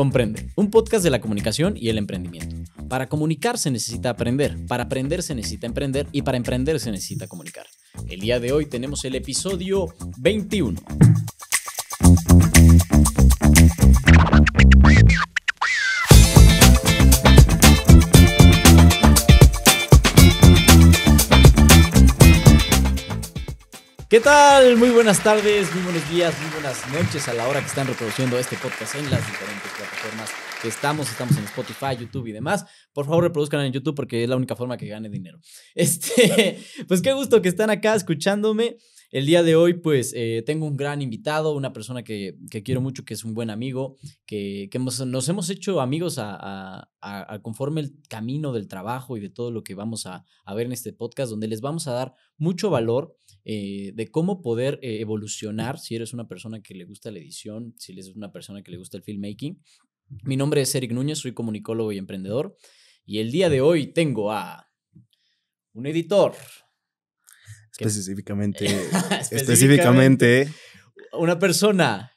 Comprende, un podcast de la comunicación y el emprendimiento. Para comunicar se necesita aprender, para aprender se necesita emprender y para emprender se necesita comunicar. El día de hoy tenemos el episodio 21. ¿Qué tal? Muy buenas tardes, muy buenos días, muy buenas noches a la hora que están reproduciendo este podcast en las diferentes plataformas que estamos. Estamos en Spotify, YouTube y demás. Por favor, reproduzcan en YouTube porque es la única forma que gane dinero. Este, pues qué gusto que están acá escuchándome. El día de hoy, pues, eh, tengo un gran invitado, una persona que, quiero mucho, que es un buen amigo, que, que nos hemos hecho amigos a, conforme el camino del trabajo y de todo lo que vamos a, a ver en este podcast, donde les vamos a dar mucho valor eh, de cómo poder eh, evolucionar si eres una persona que le gusta la edición, si eres una persona que le gusta el filmmaking. Mi nombre es Eric Núñez, soy comunicólogo y emprendedor y el día de hoy tengo a un editor. Específicamente, específicamente, una persona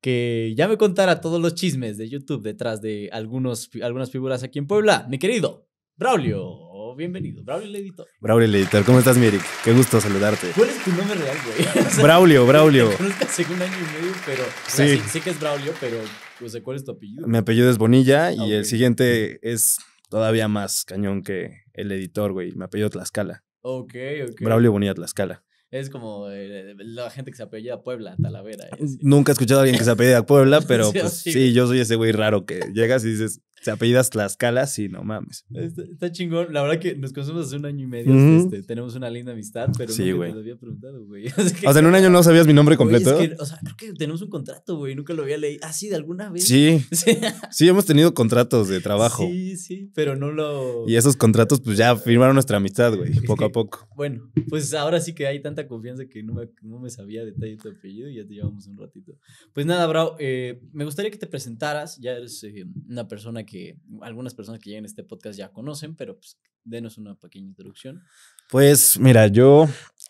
que ya me contara todos los chismes de YouTube detrás de algunos, algunas figuras aquí en Puebla. Mi querido Braulio bienvenido. Braulio el editor. Braulio el editor. ¿Cómo estás, Mirik? Qué gusto saludarte. ¿Cuál es tu nombre real, güey? Braulio, Braulio. Hace un año y medio, pero. Sí. O sí, que es Braulio, pero. pues sea, ¿cuál es tu apellido? Mi apellido es Bonilla y ah, el siguiente es todavía más cañón que el editor, güey. Mi apellido Tlaxcala. Ok, ok. Braulio Bonilla Tlaxcala. Es como eh, la gente que se apellida Puebla, Talavera. Eh, Nunca he escuchado a alguien que se apellida Puebla, pero pues, sí, yo soy ese güey raro que llegas y dices, se apellidas Tlaxcala, sí, no mames. Está, chingón. La verdad que nos conocemos hace un año y medio. este, tenemos una linda amistad, pero sí, nunca te lo había preguntado, güey. o sea, en un año no sabías mi nombre completo. o sea, creo que tenemos un contrato, güey. Nunca lo había leído. Ah, sí, de alguna vez. Sí. sí, hemos tenido contratos de trabajo. Sí, sí, pero no lo. Y esos contratos, pues ya firmaron nuestra amistad, güey, poco a poco. Bueno, pues ahora sí que hay tanta confianza que no me, no me sabía detalle tu apellido y ya te llevamos un ratito. Pues nada, Bravo, eh, me gustaría que te presentaras. Ya eres eh, una persona que que algunas personas que llegan a este podcast ya conocen, pero pues denos una pequeña introducción. Pues mira, yo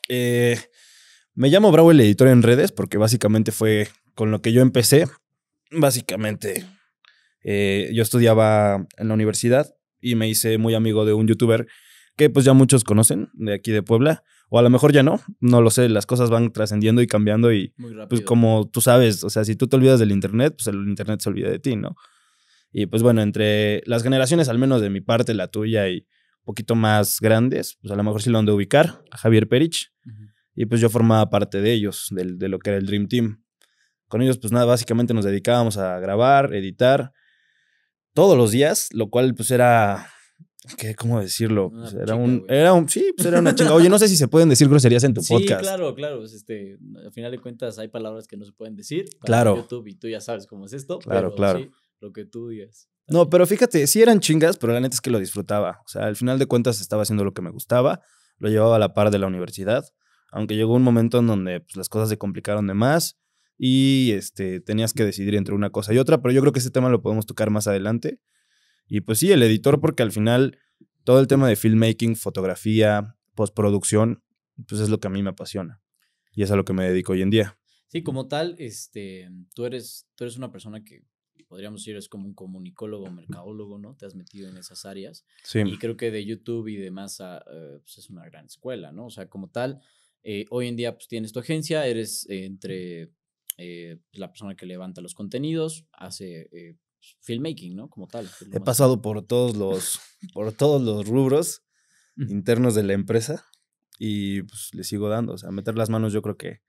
eh, me llamo Bravo el editor en redes porque básicamente fue con lo que yo empecé. Básicamente, eh, yo estudiaba en la universidad y me hice muy amigo de un youtuber que pues ya muchos conocen de aquí de Puebla, o a lo mejor ya no, no lo sé, las cosas van trascendiendo y cambiando y pues como tú sabes, o sea, si tú te olvidas del Internet, pues el Internet se olvida de ti, ¿no? Y pues bueno, entre las generaciones, al menos de mi parte, la tuya y un poquito más grandes, pues a lo mejor sí lo han de ubicar, a Javier Perich. Y pues yo formaba parte de ellos, de, lo que era el Dream Team. Con ellos, pues nada, básicamente nos dedicábamos a grabar, editar, todos los días, lo cual pues era ¿Qué, ¿Cómo decirlo? Pues, era, un, era, un, Sí, pues era una chinga. Oye, no sé si se pueden decir groserías en tu podcast. claro, claro. Pues este, al final de cuentas, hay palabras que no se pueden decir. Para claro. YouTube y tú ya sabes cómo es esto. Claro, claro lo que tú digas. No, pero fíjate, sí eran chingas, pero la neta es que lo disfrutaba. O sea, al final de cuentas estaba haciendo lo que me gustaba, lo llevaba a la par de la universidad, aunque llegó un momento en donde pues, las cosas se complicaron de más y este, tenías que decidir entre una cosa y otra, pero yo creo que ese tema lo podemos tocar más adelante. Y pues sí, el editor, porque al final todo el tema de filmmaking, fotografía, postproducción, pues es lo que a mí me apasiona y es a lo que me dedico hoy en día. Sí, como tal, este, tú eres, tú eres una persona que podríamos decir es como un comunicólogo, mercadólogo, ¿no? Te has metido en esas áreas. Sí. Y creo que de YouTube y demás ah, eh, pues, es una gran escuela, ¿no? O sea, como tal, eh, hoy en día pues tienes tu agencia, eres eh, entre pues, la persona que levanta los contenidos, hace pues, filmmaking, ¿no? Como tal. He pasado por todos los, por todos los rubros internos de la empresa y pues le sigo dando, o sea, meter las manos yo creo que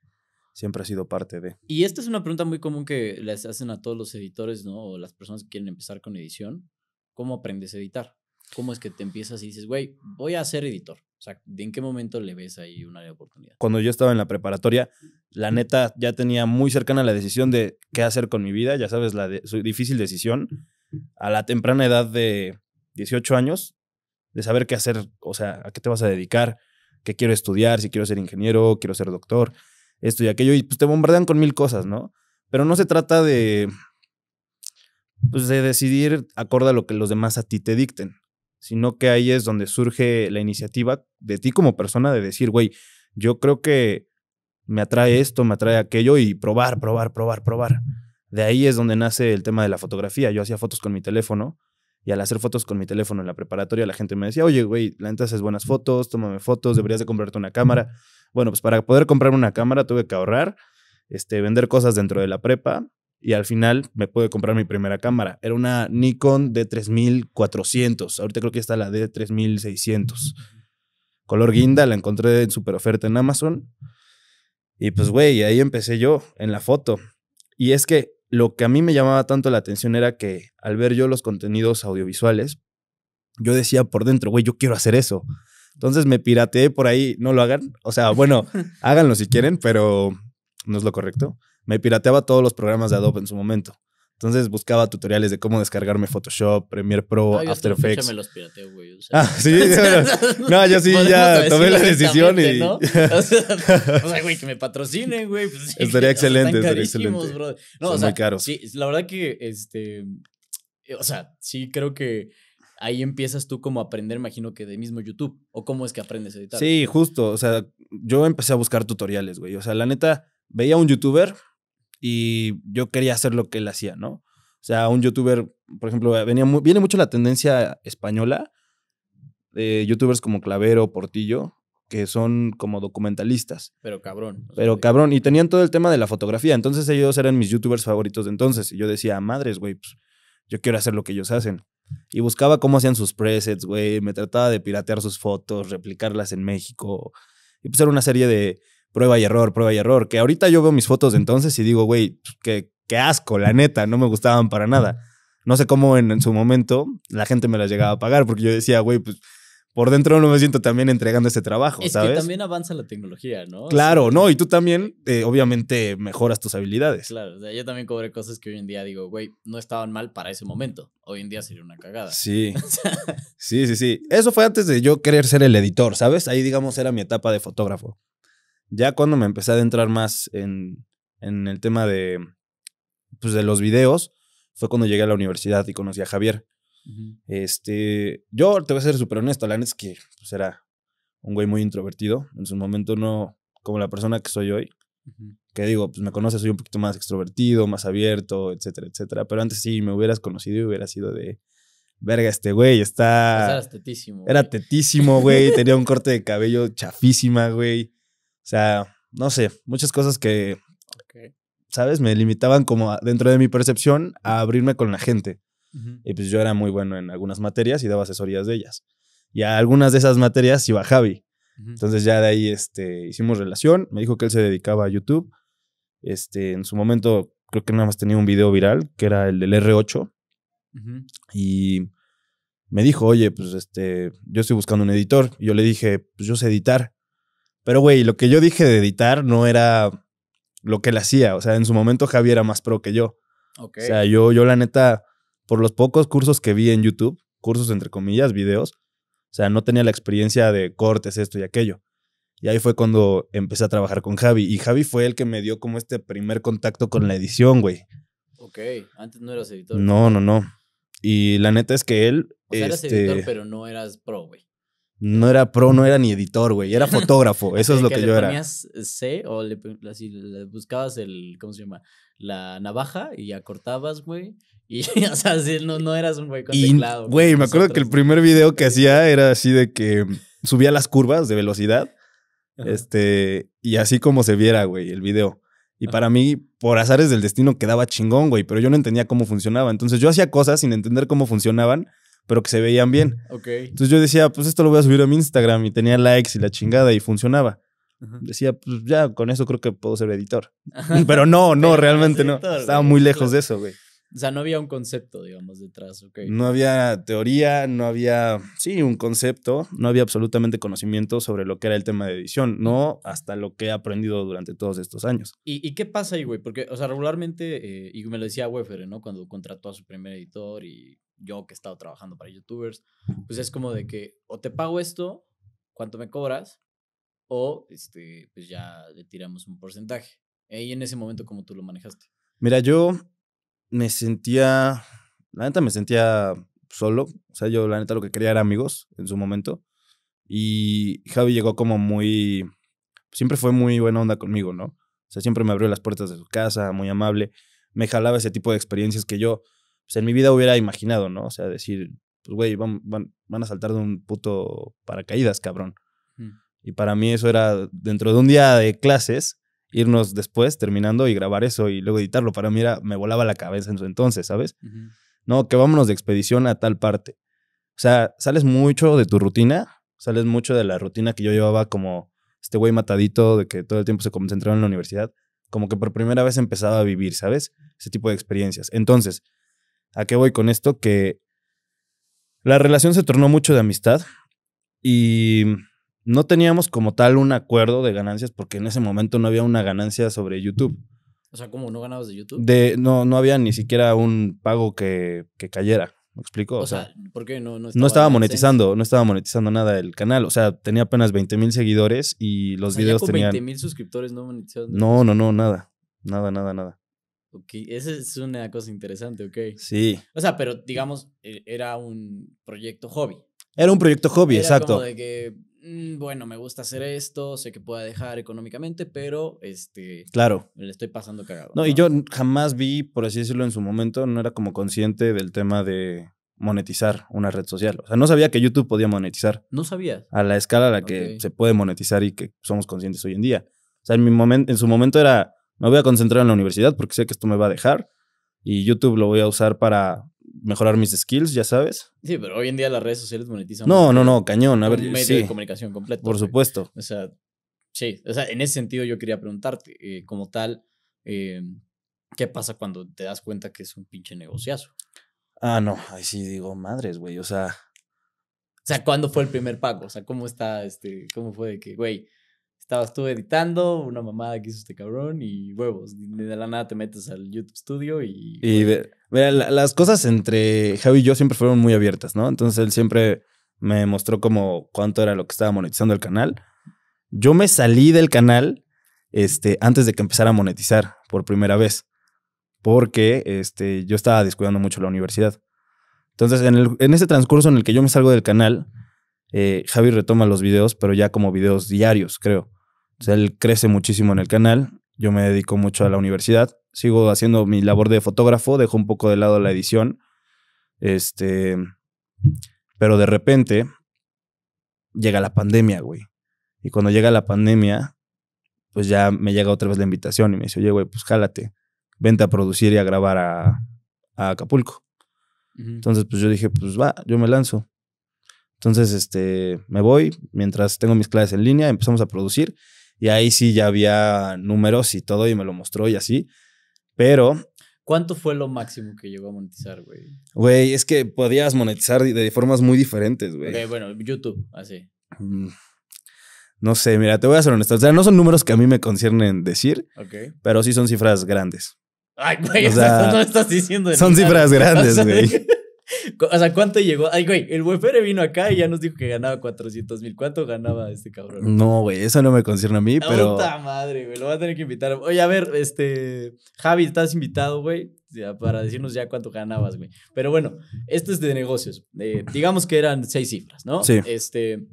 siempre ha sido parte de. Y esta es una pregunta muy común que les hacen a todos los editores, ¿no? O las personas que quieren empezar con edición. ¿Cómo aprendes a editar? ¿Cómo es que te empiezas y dices, güey, voy a ser editor? O sea, ¿de ¿en qué momento le ves ahí una oportunidad? Cuando yo estaba en la preparatoria, la neta ya tenía muy cercana la decisión de qué hacer con mi vida, ya sabes, la difícil decisión. A la temprana edad de 18 años, de saber qué hacer, o sea, a qué te vas a dedicar, qué quiero estudiar, si quiero ser ingeniero, quiero ser doctor esto y aquello, y pues te bombardean con mil cosas, ¿no? Pero no se trata de, pues, de decidir acorde a lo que los demás a ti te dicten, sino que ahí es donde surge la iniciativa de ti como persona de decir, güey, yo creo que me atrae esto, me atrae aquello y probar, probar, probar, probar. De ahí es donde nace el tema de la fotografía. Yo hacía fotos con mi teléfono y al hacer fotos con mi teléfono en la preparatoria la gente me decía, oye, güey, la neta haces buenas fotos, tómame fotos, deberías de comprarte una cámara. Bueno, pues para poder comprar una cámara tuve que ahorrar, este, vender cosas dentro de la prepa y al final me pude comprar mi primera cámara. Era una Nikon D3400. Ahorita creo que está la D3600. Color guinda, la encontré en super oferta en Amazon. Y pues, güey, ahí empecé yo en la foto. Y es que lo que a mí me llamaba tanto la atención era que al ver yo los contenidos audiovisuales, yo decía por dentro, güey, yo quiero hacer eso. Entonces me pirateé por ahí, no lo hagan. O sea, bueno, háganlo si quieren, pero no es lo correcto. Me pirateaba todos los programas de Adobe en su momento. Entonces buscaba tutoriales de cómo descargarme Photoshop, Premiere Pro, ah, After Effects. me los pirateé, güey. Ah, sí, no, yo sí ya tomé la decisión y. O, sea, güey, que me patrocinen, güey. Pues, estaría excelente, estaría excelente. No, Son muy caros. Sí, la verdad que este. O sea, sí creo que ahí empiezas tú como a aprender, imagino que de mismo YouTube, o cómo es que aprendes a editar. Sí, justo, o sea, yo empecé a buscar tutoriales, güey, o sea, la neta, veía un youtuber y yo quería hacer lo que él hacía, ¿no? O sea, un youtuber, por ejemplo, venía muy, viene mucho la tendencia española de youtubers como Clavero, Portillo, que son como documentalistas. Pero cabrón. pero cabrón. Y tenían todo el tema de la fotografía. Entonces ellos eran mis youtubers favoritos de entonces. Y yo decía, ah, madres, güey, pues, yo quiero hacer lo que ellos hacen. Y buscaba cómo hacían sus presets, güey. Me trataba de piratear sus fotos, replicarlas en México. Y pues era una serie de prueba y error, prueba y error. Que ahorita yo veo mis fotos de entonces y digo, güey, pues, qué, asco, la neta, no me gustaban para nada. No sé cómo en, en su momento la gente me las llegaba a pagar, porque yo decía, güey, pues por dentro no me siento también entregando ese trabajo, es que también avanza la tecnología, ¿no? Claro, no, y tú también, eh, obviamente, mejoras tus habilidades. Claro, o sea, yo también cobré cosas que hoy en día digo, güey, no estaban mal para ese momento. Hoy en día sería una cagada. Sí. sí, sí, sí. Eso fue antes de yo querer ser el editor, ¿sabes? Ahí, digamos, era mi etapa de fotógrafo. Ya cuando me empecé a adentrar más en, el tema de, pues, de los videos, fue cuando llegué a la universidad y conocí a Javier. Este, yo te voy a ser súper honesto, la neta es que pues, era un güey muy introvertido. En su momento no como la persona que soy hoy. Que digo, pues me conoces, soy un poquito más extrovertido, más abierto, etcétera, etcétera. Pero antes sí, me hubieras conocido y hubiera sido de, verga, este güey pues, está... era tetísimo. Era tetísimo, güey. tenía un corte de cabello chafísima, güey. O sea, no sé, muchas cosas que, ¿sabes? Me limitaban como dentro de mi percepción a abrirme con la gente. Y pues yo era muy bueno en algunas materias y daba asesorías de ellas. Y a algunas de esas materias iba Javi. Entonces ya de ahí este, hicimos relación. Me dijo que él se dedicaba a YouTube. Este, en su momento creo que nada más tenía un video viral, que era el del R8. Y me dijo, oye, pues este, yo estoy buscando un editor. Y yo le dije, pues yo sé editar. Pero güey, lo que yo dije de editar no era lo que él hacía. O sea, en su momento Javi era más pro que yo. O sea, yo, yo la neta por los pocos cursos que vi en YouTube, cursos entre comillas, videos, o sea, no tenía la experiencia de cortes, esto y aquello. Y ahí fue cuando empecé a trabajar con Javi. Y Javi fue el que me dio como este primer contacto con la edición, güey. Ok, antes no eras editor. No, no, no. Y la neta es que él... O sea, editor, este pero no eras pro, güey. No era pro, no era ni editor, güey. Era fotógrafo. Eso es lo que, yo era. Le ponías C o le, buscabas el. ¿Cómo se llama? La navaja y ya cortabas, güey. Y, o sea, no, eras un güey con Güey, me acuerdo que el primer video que hacía era así de que subía las curvas de velocidad. Este, y así como se viera, güey, el video. Y para mí, por azares del destino, quedaba chingón, güey, pero yo no entendía cómo funcionaba. Entonces yo hacía cosas sin entender cómo funcionaban pero que se veían bien. Okay. Entonces yo decía, pues esto lo voy a subir a mi Instagram y tenía likes y la chingada y funcionaba. Decía, pues ya con eso creo que puedo ser editor. Pero no, no, realmente no. Estaba muy lejos de eso, güey. O sea, no había un concepto, digamos, detrás, ok. No había teoría, no había, sí, un concepto, no había absolutamente conocimiento sobre lo que era el tema de edición, no hasta lo que he aprendido durante todos estos años. ¿Y, y qué pasa ahí, güey? Porque, o sea, regularmente, eh, y me lo decía Wefere, ¿no? Cuando contrató a su primer editor y yo que he estado trabajando para youtubers, pues es como de que o te pago esto, cuánto me cobras, o este, pues ya le tiramos un porcentaje. Y en ese momento, ¿cómo tú lo manejaste? Mira, yo me sentía, la neta me sentía solo, o sea, yo la neta lo que quería era amigos en su momento, y Javi llegó como muy, siempre fue muy buena onda conmigo, ¿no? O sea, siempre me abrió las puertas de su casa, muy amable, me jalaba ese tipo de experiencias que yo sea, pues, en mi vida hubiera imaginado, ¿no? O sea, decir, pues güey, van, a saltar de un puto paracaídas, cabrón. Y para mí eso era, dentro de un día de clases, irnos después terminando y grabar eso y luego editarlo. Para mí era, me volaba la cabeza en su entonces, ¿sabes? No, que vámonos de expedición a tal parte. O sea, sales mucho de tu rutina, sales mucho de la rutina que yo llevaba como este güey matadito, de que todo el tiempo se concentraba en la universidad, como que por primera vez empezaba a vivir, ¿sabes? Ese tipo de experiencias. Entonces, ¿A qué voy con esto? Que la relación se tornó mucho de amistad y no teníamos como tal un acuerdo de ganancias porque en ese momento no había una ganancia sobre YouTube. O sea, ¿cómo no ganabas de YouTube? no, no había ni siquiera un pago que, cayera. ¿Me explico? O, sea, ¿por qué no, no estaba, monetizando? No estaba monetizando nada el canal. O sea, tenía apenas 20 mil seguidores y los videos tenían. 20 mil suscriptores no monetizados. No, no, no, nada. Nada, nada, nada esa es una cosa interesante, ok. Sí. O sea, pero digamos, e, era un proyecto hobby. Era un proyecto hobby, era exacto. Como de que, mm, bueno, me gusta hacer esto, sé que pueda dejar económicamente, pero este. Claro. Le estoy pasando cagado. No, y yo jamás vi, por así decirlo, en su momento, no era como consciente del tema de monetizar una red social. O sea, no sabía que YouTube podía monetizar. No sabía. A la escala a la que se puede monetizar y que somos conscientes hoy en día. O sea, en, mi momento en su momento era me voy a concentrar en la universidad porque sé que esto me va a dejar y YouTube lo voy a usar para mejorar mis skills, ya sabes. Sí, pero hoy en día las redes sociales monetizan. No, no, no, cañón. A ver, un medio de comunicación completo. Por supuesto. O sea, sí. O sea, en ese sentido yo quería preguntarte, eh, como tal, em, ¿qué pasa cuando te das cuenta que es un pinche negociazo? Ah, no, ahí sí digo, madres, güey, o sea. O sea, ¿cuándo fue el primer pago? O sea, ¿cómo está este, cómo fue de que, güey, Estabas tú editando, una mamada que hizo este cabrón y huevos. De la nada te metes al YouTube Studio y. Y mira, las cosas entre Javi y yo siempre fueron muy abiertas, ¿no? Entonces él siempre me mostró como cuánto era lo que estaba monetizando el canal. Yo me salí del canal este, antes de que empezara a monetizar por primera vez, porque este, yo estaba descuidando mucho la universidad. Entonces, en, el, en ese transcurso en el que yo me salgo del canal, eh, Javi retoma los videos, pero ya como videos diarios, creo él crece muchísimo en el canal. Yo me dedico mucho a la universidad. Sigo haciendo mi labor de fotógrafo, dejo un poco de lado la edición. Este. Pero de repente llega la pandemia, güey. Y cuando llega la pandemia, pues ya me llega otra vez la invitación y me dice, oye, güey, pues jálate, vente a producir y a grabar a, Acapulco. Entonces, pues yo dije, pues va, yo me lanzo. Entonces, este, me voy, mientras tengo mis clases en línea, empezamos a producir y ahí sí ya había números y todo y me lo mostró y así. Pero... ¿Cuánto fue lo máximo que llegó a monetizar, güey? Güey, es que podías monetizar de formas muy diferentes, güey. bueno, YouTube, así. Mm, no sé, mira, te voy a ser honesto. O sea, no son números que a mí me conciernen decir, pero sí son cifras grandes. Ay, güey, estás diciendo. Son cifras grandes, güey. O sea, ¿cuánto llegó? Ay, güey, el Wefere vino acá y ya nos dijo que ganaba 400 mil. ¿Cuánto ganaba este cabrón? No, güey, eso no me concierne a mí, pero. Puta madre, güey, lo vas a tener que invitar. Oye, a ver, este. Javi, estás invitado, güey, para decirnos ya cuánto ganabas, güey. Pero bueno, esto es de negocios. Eh, digamos que eran seis cifras, ¿no? Sí. Este.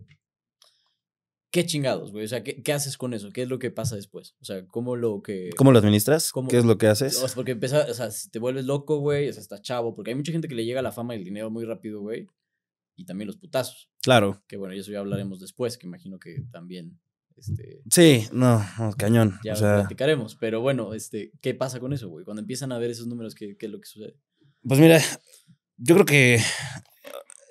¿qué chingados, güey? O sea, ¿qué, haces con eso? ¿Qué es lo que pasa después? O sea, ¿cómo lo que... ¿Cómo lo administras? ¿Qué es lo que haces? O porque empieza, o sea, te vuelves loco, güey, o sea, estás chavo, porque hay mucha gente que le llega la fama y el dinero muy rápido, güey, y también los putazos. Claro. Que bueno, eso ya hablaremos después, que imagino que también... Este, sí, no, cañón. Ya o platicaremos, pero bueno, este, ¿qué pasa con eso, güey? Cuando empiezan a ver esos números, ¿qué, ¿qué es lo que sucede? Pues mira, yo creo que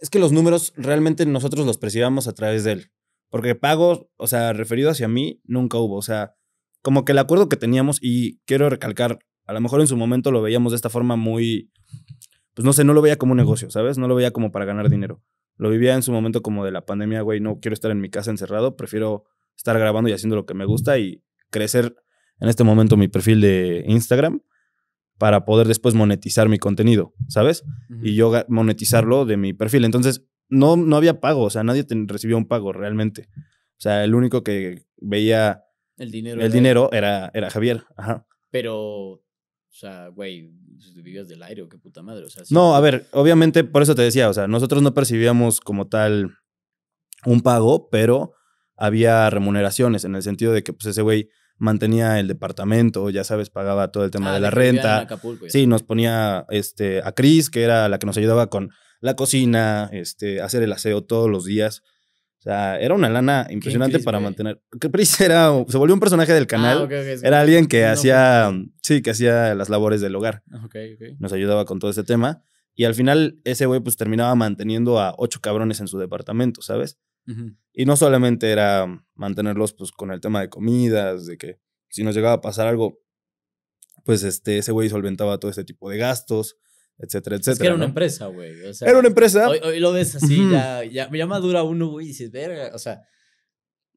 es que los números realmente nosotros los percibamos a través de él. Porque pagos, o sea, referido hacia mí, nunca hubo. O sea, como que el acuerdo que teníamos, y quiero recalcar, a lo mejor en su momento lo veíamos de esta forma muy, pues no sé, no lo veía como un negocio, ¿sabes? No lo veía como para ganar dinero. Lo vivía en su momento como de la pandemia, güey, no quiero estar en mi casa encerrado, prefiero estar grabando y haciendo lo que me gusta y crecer en este momento mi perfil de Instagram para poder después monetizar mi contenido, ¿sabes? Y yo monetizarlo de mi perfil. Entonces, no, no había pago, o sea, nadie recibió recibía un pago realmente. O sea, el único que veía el dinero, el era, dinero era, era Javier. Ajá. Pero o sea, güey, pues, vivías del aire qué puta madre. O sea, No, a ver, obviamente, por eso te decía, o sea, nosotros no percibíamos como tal un pago, pero había remuneraciones en el sentido de que pues, ese güey mantenía el departamento, ya sabes, pagaba todo el tema ah, de la renta. sí, nos ponía este, a Cris, que era la que nos ayudaba con la cocina, este, hacer el aseo todos los días. O sea, era una lana impresionante para mantener. Chris era, se volvió un personaje del ah, canal. era alguien que hacía, sí, que hacía las labores del hogar. Ah, nos ayudaba con todo ese tema. Y al final, ese güey pues terminaba manteniendo a ocho cabrones en su departamento, ¿sabes? Y no solamente era mantenerlos pues con el tema de comidas, de que si nos llegaba a pasar algo, pues este, ese güey solventaba todo ese tipo de gastos etcétera, etcétera. Es que era una empresa, güey. era una empresa. Hoy, lo ves así, ya, ya, llama madura uno, güey, y dices, verga, o sea,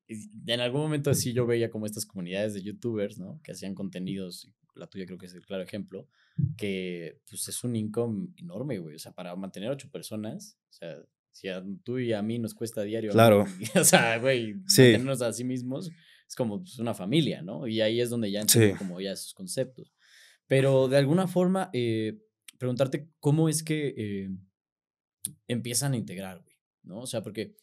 en algún momento sí yo veía como estas comunidades de youtubers, ¿no? Que hacían contenidos, la tuya creo que es el claro ejemplo, que pues es un income enorme, güey. O sea, para mantener ocho personas, o sea, si a tú y a mí nos cuesta diario. Claro. o sea, güey, mantenernos a sí mismos es como pues, una familia, ¿no? Y ahí es donde ya entran como ya esos conceptos. Pero de alguna forma, eh, preguntarte cómo es que eh, empiezan a integrar, güey, ¿no? O sea, porque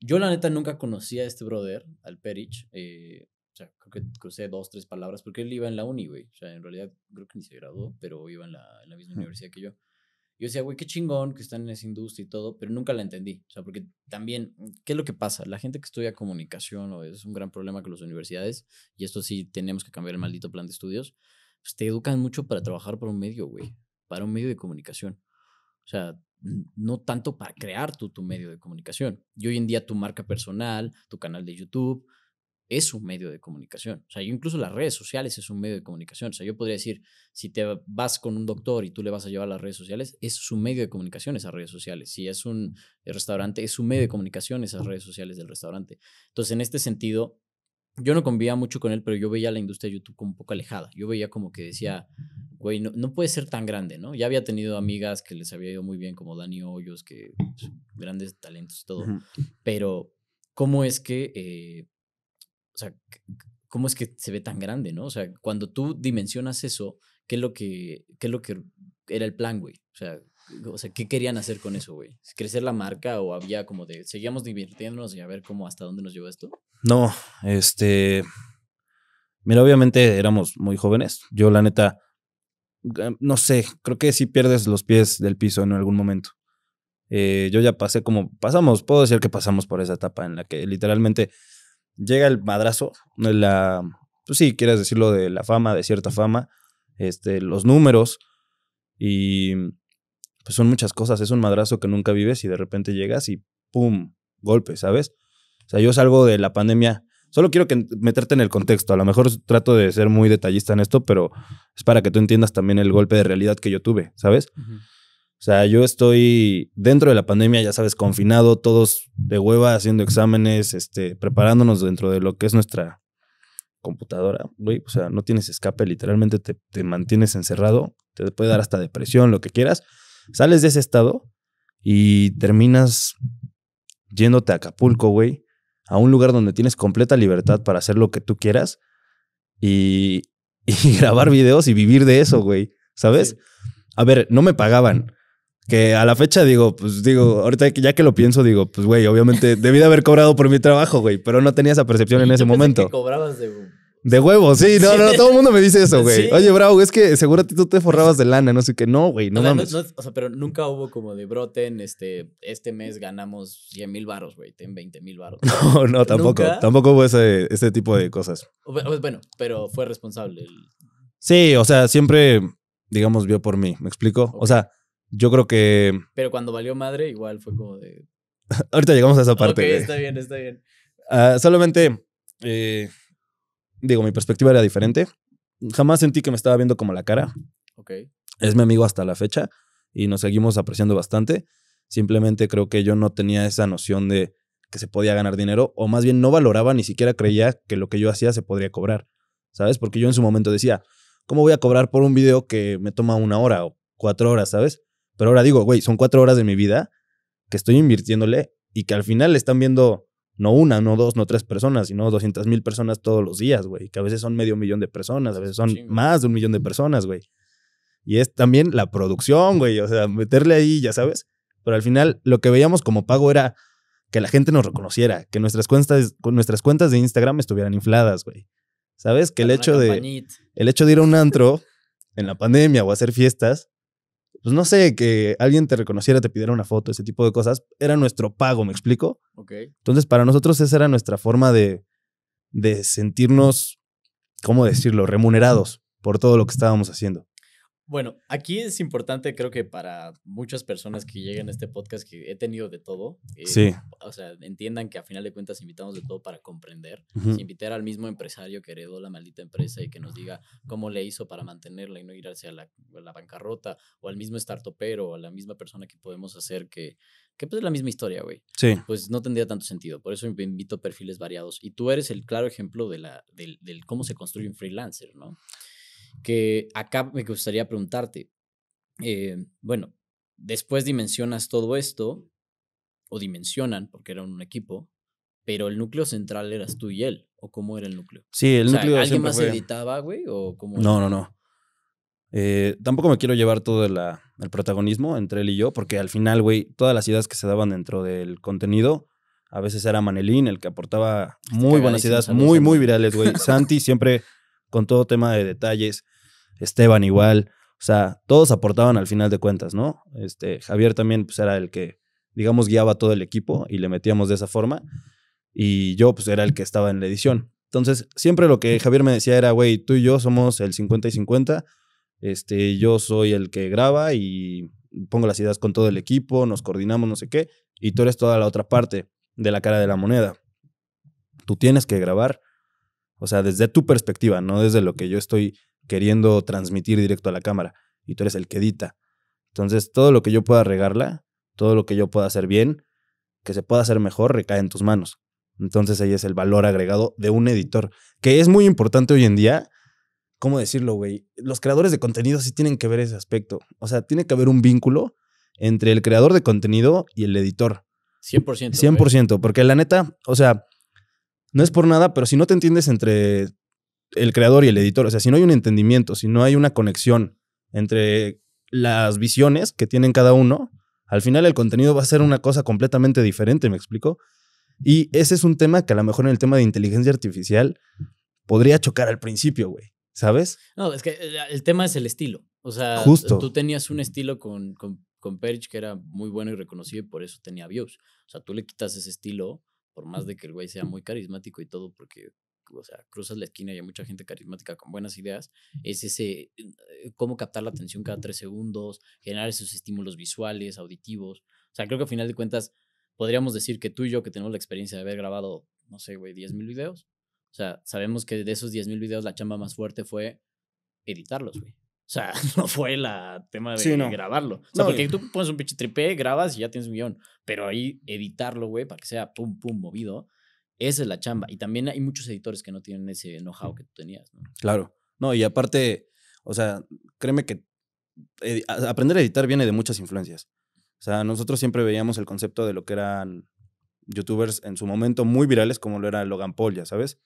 yo la neta nunca conocí a este brother, al Perich. Eh, o sea, creo que crucé dos, tres palabras, porque él iba en la uni, güey. O sea, en realidad creo que ni se graduó, pero iba en la, misma universidad que yo. Yo decía, güey, qué chingón que están en esa industria y todo, pero nunca la entendí. O sea, porque también, ¿qué es lo que pasa? La gente que estudia comunicación, o es un gran problema con las universidades, y esto sí tenemos que cambiar el maldito plan de estudios, pues te educan mucho para trabajar por un medio, güey para un medio de comunicación. O sea, no tanto para crear tu medio de comunicación. Y hoy en día tu marca personal, tu canal de YouTube, es un medio de comunicación. O sea, incluso las redes sociales es un medio de comunicación. O sea, yo podría decir, si te vas con un doctor y tú le vas a llevar las redes sociales, es su medio de comunicación esas redes sociales. Si es un eh, restaurante, es su medio de comunicación esas redes sociales del restaurante. Entonces, en este sentido, yo no convivía mucho con él, pero yo veía la industria de YouTube como un poco alejada. Yo veía como que decía, güey, no, no puede ser tan grande, ¿no? Ya había tenido amigas que les había ido muy bien, como Dani Hoyos, que pues, grandes talentos y todo. Pero, ¿cómo es que, eh, o sea, cómo es que se ve tan grande, ¿no? O sea, cuando tú dimensionas eso, ¿qué es lo que, qué es lo que era el plan, güey. O sea, o sea, ¿qué querían hacer con eso, güey? ¿Crecer la marca o había como de, seguíamos divirtiéndonos y a ver cómo, hasta dónde nos llevó esto? No, este, mira, obviamente éramos muy jóvenes. Yo, la neta, eh, no sé, creo que si pierdes los pies del piso en algún momento. Eh, yo ya pasé como, pasamos, puedo decir que pasamos por esa etapa en la que literalmente llega el madrazo, la, pues sí, quieres decirlo de la fama, de cierta fama, este, los números, y pues son muchas cosas, es un madrazo que nunca vives y de repente llegas y ¡pum! Golpe, ¿sabes? O sea, yo salgo de la pandemia. Solo quiero que meterte en el contexto. A lo mejor trato de ser muy detallista en esto, pero es para que tú entiendas también el golpe de realidad que yo tuve, ¿sabes? O sea, yo estoy dentro de la pandemia, ya sabes, confinado, todos de hueva, haciendo exámenes, este, preparándonos dentro de lo que es nuestra computadora, güey. O sea, no tienes escape, literalmente te mantienes encerrado te puede dar hasta depresión, lo que quieras. Sales de ese estado y terminas yéndote a Acapulco, güey, a un lugar donde tienes completa libertad para hacer lo que tú quieras y, grabar videos y vivir de eso, güey, ¿sabes? A ver, no me pagaban. Que a la fecha digo, pues digo, ahorita ya que lo pienso, digo, pues güey, obviamente debí de haber cobrado por mi trabajo, güey, pero no tenía esa percepción en ese momento. Que cobrabas de de huevos, sí, no, no, todo el mundo me dice eso, güey. Oye, bravo, es que seguro a ti tú te forrabas de lana, no sé qué, no, güey, no No, no, o sea, pero nunca hubo como de brote en este, este mes ganamos 100 mil baros, güey, En 20 mil baros. No, no, tampoco, tampoco hubo ese, este tipo de cosas. Bueno, pero fue responsable. Sí, o sea, siempre, digamos, vio por mí, ¿me explico? O sea, yo creo que... Pero cuando valió madre, igual fue como de... Ahorita llegamos a esa parte. Ok, está bien, está bien. Ah, solamente... Eh digo, mi perspectiva era diferente. Jamás sentí que me estaba viendo como la cara. Ok. Es mi amigo hasta la fecha y nos seguimos apreciando bastante. Simplemente creo que yo no tenía esa noción de que se podía ganar dinero o más bien no valoraba, ni siquiera creía que lo que yo hacía se podría cobrar. ¿Sabes? Porque yo en su momento decía, ¿cómo voy a cobrar por un video que me toma una hora o cuatro horas, ¿sabes? Pero ahora digo, güey, son cuatro horas de mi vida que estoy invirtiéndole y que al final le están viendo no una, no dos, no tres personas, sino 200 mil personas todos los días, güey, que a veces son medio millón de personas, a veces son más de un millón de personas, güey. Y es también la producción, güey, o sea, meterle ahí, ya sabes. Pero al final lo que veíamos como pago era que la gente nos reconociera, que nuestras cuentas, nuestras cuentas de Instagram estuvieran infladas, güey. ¿Sabes? Que el hecho, de, el hecho de ir a un antro en la pandemia o hacer fiestas pues no sé, que alguien te reconociera, te pidiera una foto, ese tipo de cosas, era nuestro pago, ¿me explico? Ok. Entonces, para nosotros esa era nuestra forma de, de sentirnos, ¿cómo decirlo?, remunerados por todo lo que estábamos haciendo. Bueno, aquí es importante, creo que para muchas personas que llegan a este podcast, que he tenido de todo, eh, sí. o sea, entiendan que a final de cuentas invitamos de todo para comprender. si invitar al mismo empresario que heredó la maldita empresa y que nos diga cómo le hizo para mantenerla y no ir a la, bancarrota, o al mismo startupero, o a la misma persona que podemos hacer que, pues es la misma historia, güey. Sí. Pues no tendría tanto sentido. Por eso invito perfiles variados. Y tú eres el claro ejemplo de la, cómo se construye un freelancer, ¿no? que acá me gustaría preguntarte, eh, bueno, después dimensionas todo esto, o dimensionan, porque eran un equipo, pero el núcleo central eras tú y él, o cómo era el núcleo. Sí, el o Sea, ¿Alguien más editaba, güey? ¿O no, no, no. Eh, tampoco me quiero llevar todo el protagonismo entre él y yo, porque al final, güey, todas las ideas que se daban dentro del contenido, a veces era Manelín el que aportaba muy buenas ideas, muy, muy virales, güey. Santi siempre con todo tema de detalles. Esteban igual. O sea, todos aportaban al final de cuentas, ¿no? Este, Javier también pues, era el que, digamos, guiaba todo el equipo y le metíamos de esa forma. Y yo, pues, era el que estaba en la edición. Entonces, siempre lo que Javier me decía era, güey, tú y yo somos el 50 y 50. Este, yo soy el que graba y pongo las ideas con todo el equipo, nos coordinamos, no sé qué. Y tú eres toda la otra parte de la cara de la moneda. Tú tienes que grabar, o sea, desde tu perspectiva, no desde lo que yo estoy queriendo transmitir directo a la cámara. Y tú eres el que edita. Entonces, todo lo que yo pueda regarla, todo lo que yo pueda hacer bien, que se pueda hacer mejor, recae en tus manos. Entonces, ahí es el valor agregado de un editor, que es muy importante hoy en día. ¿Cómo decirlo, güey? Los creadores de contenido sí tienen que ver ese aspecto. O sea, tiene que haber un vínculo entre el creador de contenido y el editor. 100%. 100%, porque la neta, o sea, no es por nada, pero si no te entiendes entre el creador y el editor, o sea, si no hay un entendimiento, si no hay una conexión entre las visiones que tienen cada uno, al final el contenido va a ser una cosa completamente diferente, ¿me explico? Y ese es un tema que a lo mejor en el tema de inteligencia artificial podría chocar al principio, güey, ¿sabes? No, es que eh, el tema es el estilo. O sea, tú tenías un estilo con, con, con Perich que era muy bueno y reconocido y por eso tenía views. O sea, tú le quitas ese estilo por más de que el güey sea muy carismático y todo, porque, o sea, cruzas la esquina y hay mucha gente carismática con buenas ideas, es ese, eh, cómo captar la atención cada tres segundos, generar esos estímulos visuales, auditivos. O sea, creo que al final de cuentas podríamos decir que tú y yo que tenemos la experiencia de haber grabado, no sé, güey, 10.000 videos, o sea, sabemos que de esos 10.000 videos la chamba más fuerte fue editarlos, güey. O sea, no fue la tema de grabarlo. O sea, porque tú pones un pinche tripé, grabas y ya tienes un guión. Pero ahí editarlo, güey, para que sea pum, pum, movido, esa es la chamba. Y también hay muchos editores que no tienen ese know-how que tú tenías, Claro. No, y aparte, o sea, créeme que aprender a editar viene de muchas influencias. O sea, nosotros siempre veíamos el concepto de lo que eran youtubers en su momento muy virales, como lo era Logan Paul, ya sabes.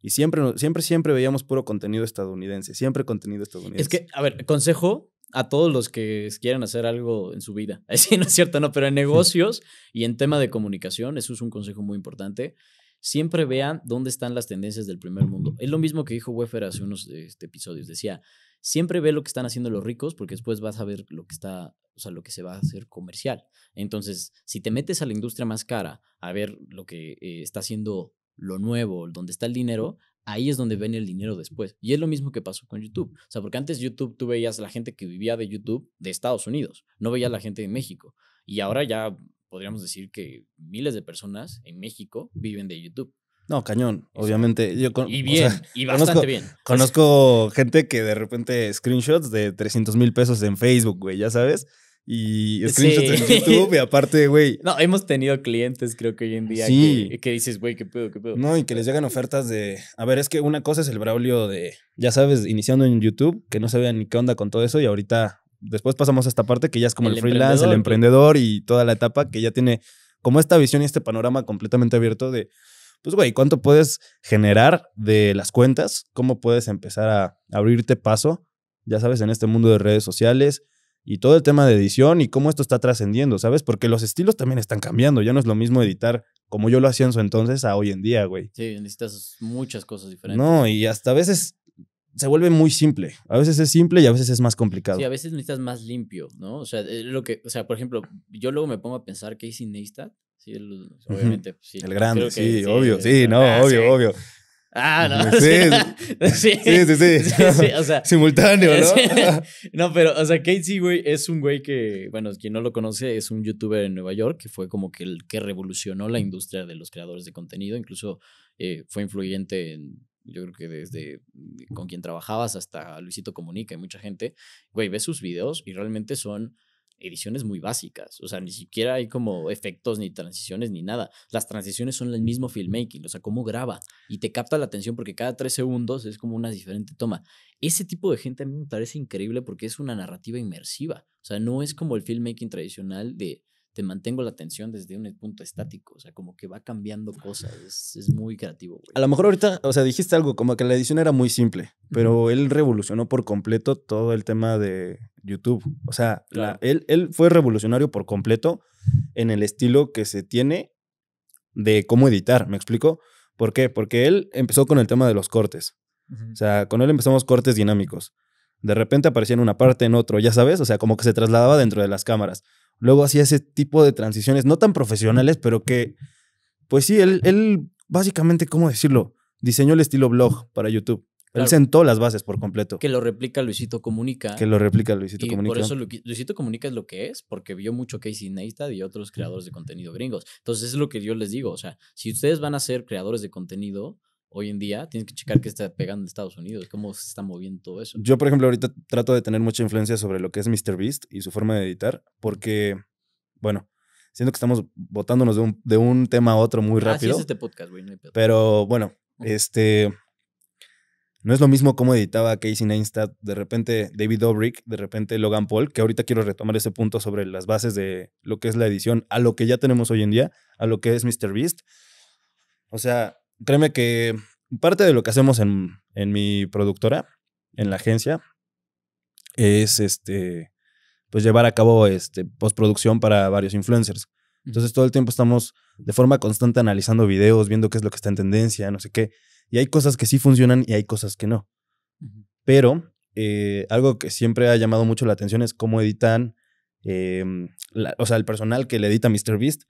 Y siempre, siempre, siempre veíamos puro contenido estadounidense, siempre contenido estadounidense. Es que, a ver, consejo a todos los que quieran hacer algo en su vida. Sí, no es cierto, no, pero en negocios y en tema de comunicación, eso es un consejo muy importante. Siempre vean dónde están las tendencias del primer mundo. Es lo mismo que dijo Wefer hace unos este, episodios. Decía, siempre ve lo que están haciendo los ricos porque después vas a ver lo que está, o sea, lo que se va a hacer comercial. Entonces, si te metes a la industria más cara a ver lo que eh, está haciendo lo nuevo, donde está el dinero, ahí es donde viene el dinero después. Y es lo mismo que pasó con YouTube. O sea, porque antes YouTube tú veías la gente que vivía de YouTube de Estados Unidos, no veías la gente de México. Y ahora ya podríamos decir que miles de personas en México viven de YouTube. No, cañón, obviamente. Yo con, y bien, y bastante bien. Conozco gente que de repente screenshots de 300 mil pesos en Facebook, güey, ya sabes y screenshots en YouTube. Y aparte, güey. No, hemos tenido clientes, creo que hoy en día, que, dices, güey, qué pedo, qué pedo. No, y que les llegan ofertas de. A ver, es que una cosa es el Braulio de, ya sabes, iniciando en YouTube, que no se vea ni qué onda con todo eso, y ahorita. Después pasamos a esta parte que ya es como el freelance, el emprendedor y toda la etapa que ya tiene como esta visión y este panorama completamente abierto de, pues, güey, ¿cuánto puedes generar de las cuentas? ¿Cómo puedes empezar a abrirte paso? Ya sabes, en este mundo de redes sociales, y todo el tema de edición y cómo esto está trascendiendo, ¿sabes? Porque los estilos también están cambiando. Ya no es lo mismo editar como yo lo hacía en su entonces a hoy en día, güey. Sí, necesitas muchas cosas diferentes. No, y hasta a veces se vuelve muy simple. A veces es simple y a veces es más complicado. Sí, a veces necesitas más limpio, ¿no? O sea, eh, lo que, o sea, por ejemplo, yo luego me pongo a pensar que hice Neistat. Sí, el, obviamente. Pues sí, el grande, sí, obvio, sí, no, ah, obvio, obvio. Ah, no. Sí, sí, sí. sí, O sea, Simultáneo, ¿no? no, pero, o sea, Casey, güey, es un güey que, bueno, quien no lo conoce, es un youtuber en Nueva York que fue como que el que revolucionó la industria de los creadores de contenido. Incluso eh, fue influyente en yo creo que desde con quien trabajabas hasta Luisito Comunica y mucha gente, güey, ve sus videos y realmente son ediciones muy básicas. O sea, ni siquiera hay como efectos, ni transiciones, ni nada. Las transiciones son el mismo filmmaking, o sea, cómo graba y te capta la atención porque cada tres segundos es como una diferente toma. Ese tipo de gente a mí me parece increíble porque es una narrativa inmersiva. O sea, no es como el filmmaking tradicional de te mantengo la atención desde un punto estático, o sea, como que va cambiando cosas, es, muy creativo. A lo mejor ahorita, o sea, dijiste algo como que la edición era muy simple, pero él revolucionó por completo todo el tema de YouTube, o sea, él, él fue revolucionario por completo en el estilo que se tiene de cómo editar, ¿me explico? ¿Por qué? Porque él empezó con el tema de los cortes, o sea, con él empezamos cortes dinámicos. De repente aparecía en una parte, en otro, ya sabes, o sea, como que se trasladaba dentro de las cámaras. Luego hacía ese tipo de transiciones, no tan profesionales, pero que, pues sí, él, básicamente, ¿cómo decirlo? Diseñó el estilo blog para YouTube. Él sentó las bases por completo. Que lo replica Luisito Comunica. Que lo replica Luisito y Por eso Luisito Comunica es lo que es, porque vio mucho Casey Neistat y otros creadores de contenido gringos. Entonces, es lo que yo les digo. O sea, si ustedes van a ser creadores de contenido, hoy en día, tienes que checar qué está pegando en Estados Unidos, cómo se está moviendo todo eso. Yo, por ejemplo, ahorita trato de tener mucha influencia sobre lo que es Beast y su forma de editar, porque, bueno, siento que estamos botándonos de un, tema a otro muy ah, rápido. Ah, es este podcast, güey. No hay pero bueno, este... No es lo mismo cómo editaba Casey Neistat, de repente David Dobrik, de repente Logan Paul, que ahorita quiero retomar ese punto sobre las bases de lo que es la edición a lo que ya tenemos hoy en día, a lo que es Beast O sea, créeme que parte de lo que hacemos en, mi productora, en la agencia, es este, pues llevar a cabo este, postproducción para varios influencers. Entonces todo el tiempo estamos de forma constante analizando videos, viendo qué es lo que está en tendencia, no sé qué. Y hay cosas que sí funcionan y hay cosas que no. Pero eh, algo que siempre ha llamado mucho la atención es cómo editan, eh, o sea, el personal que le edita Beast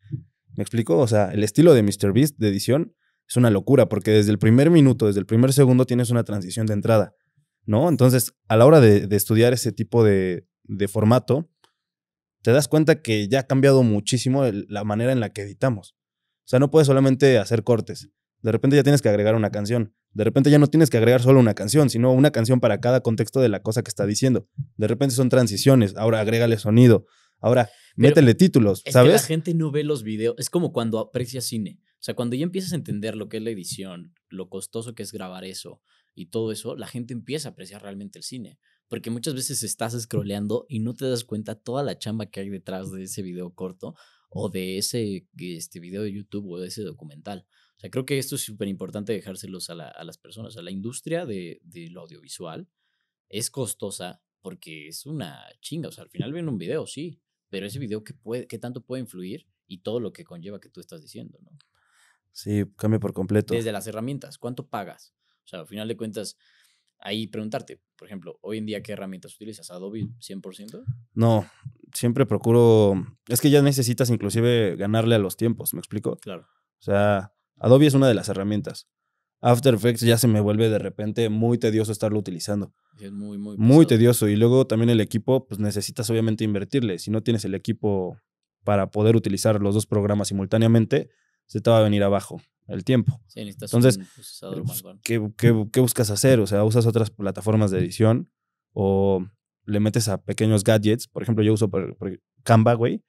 ¿Me explico? O sea, el estilo de Beast de edición es una locura porque desde el primer minuto, desde el primer segundo tienes una transición de entrada, ¿no? Entonces, a la hora de, estudiar ese tipo de, formato, te das cuenta que ya ha cambiado muchísimo la manera en la que editamos. O sea, no puedes solamente hacer cortes. De repente ya tienes que agregar una canción. De repente ya no tienes que agregar solo una canción, sino una canción para cada contexto de la cosa que está diciendo. De repente son transiciones. Ahora agrégale sonido. Ahora métele títulos, es ¿sabes? Que la gente no ve los videos. Es como cuando aprecia cine. O sea, cuando ya empiezas a entender lo que es la edición, lo costoso que es grabar eso y todo eso, la gente empieza a apreciar realmente el cine. Porque muchas veces estás scrolleando y no te das cuenta toda la chamba que hay detrás de ese video corto o de ese este video de YouTube o de ese documental. O sea, creo que esto es súper importante dejárselos a, las personas. O sea, la industria de, audiovisual es costosa porque es una chinga. O sea, al final viene un video, sí, pero ese video que, puede, qué tanto puede influir y todo lo que conlleva que tú estás diciendo, ¿no? Sí, cambia por completo. Desde las herramientas, ¿cuánto pagas? O sea, al final de cuentas, ahí preguntarte, por ejemplo, hoy en día, ¿qué herramientas utilizas? ¿Adobe 100%? No, siempre procuro, es que ya necesitas inclusive ganarle a los tiempos, ¿me explico? Claro. O sea, Adobe es una de las herramientas. After Effects ya se me vuelve de repente muy tedioso estarlo utilizando. Es muy, muy, muy tedioso. Y luego también el equipo, pues necesitas obviamente invertirle. Si no tienes el equipo para poder utilizar los dos programas simultáneamente, se te va a venir abajo el tiempo. Entonces, pues, ¿qué, qué, buscas hacer? O sea, usas otras plataformas de edición o le metes a pequeños gadgets. Por ejemplo, yo uso por, Canva, güey.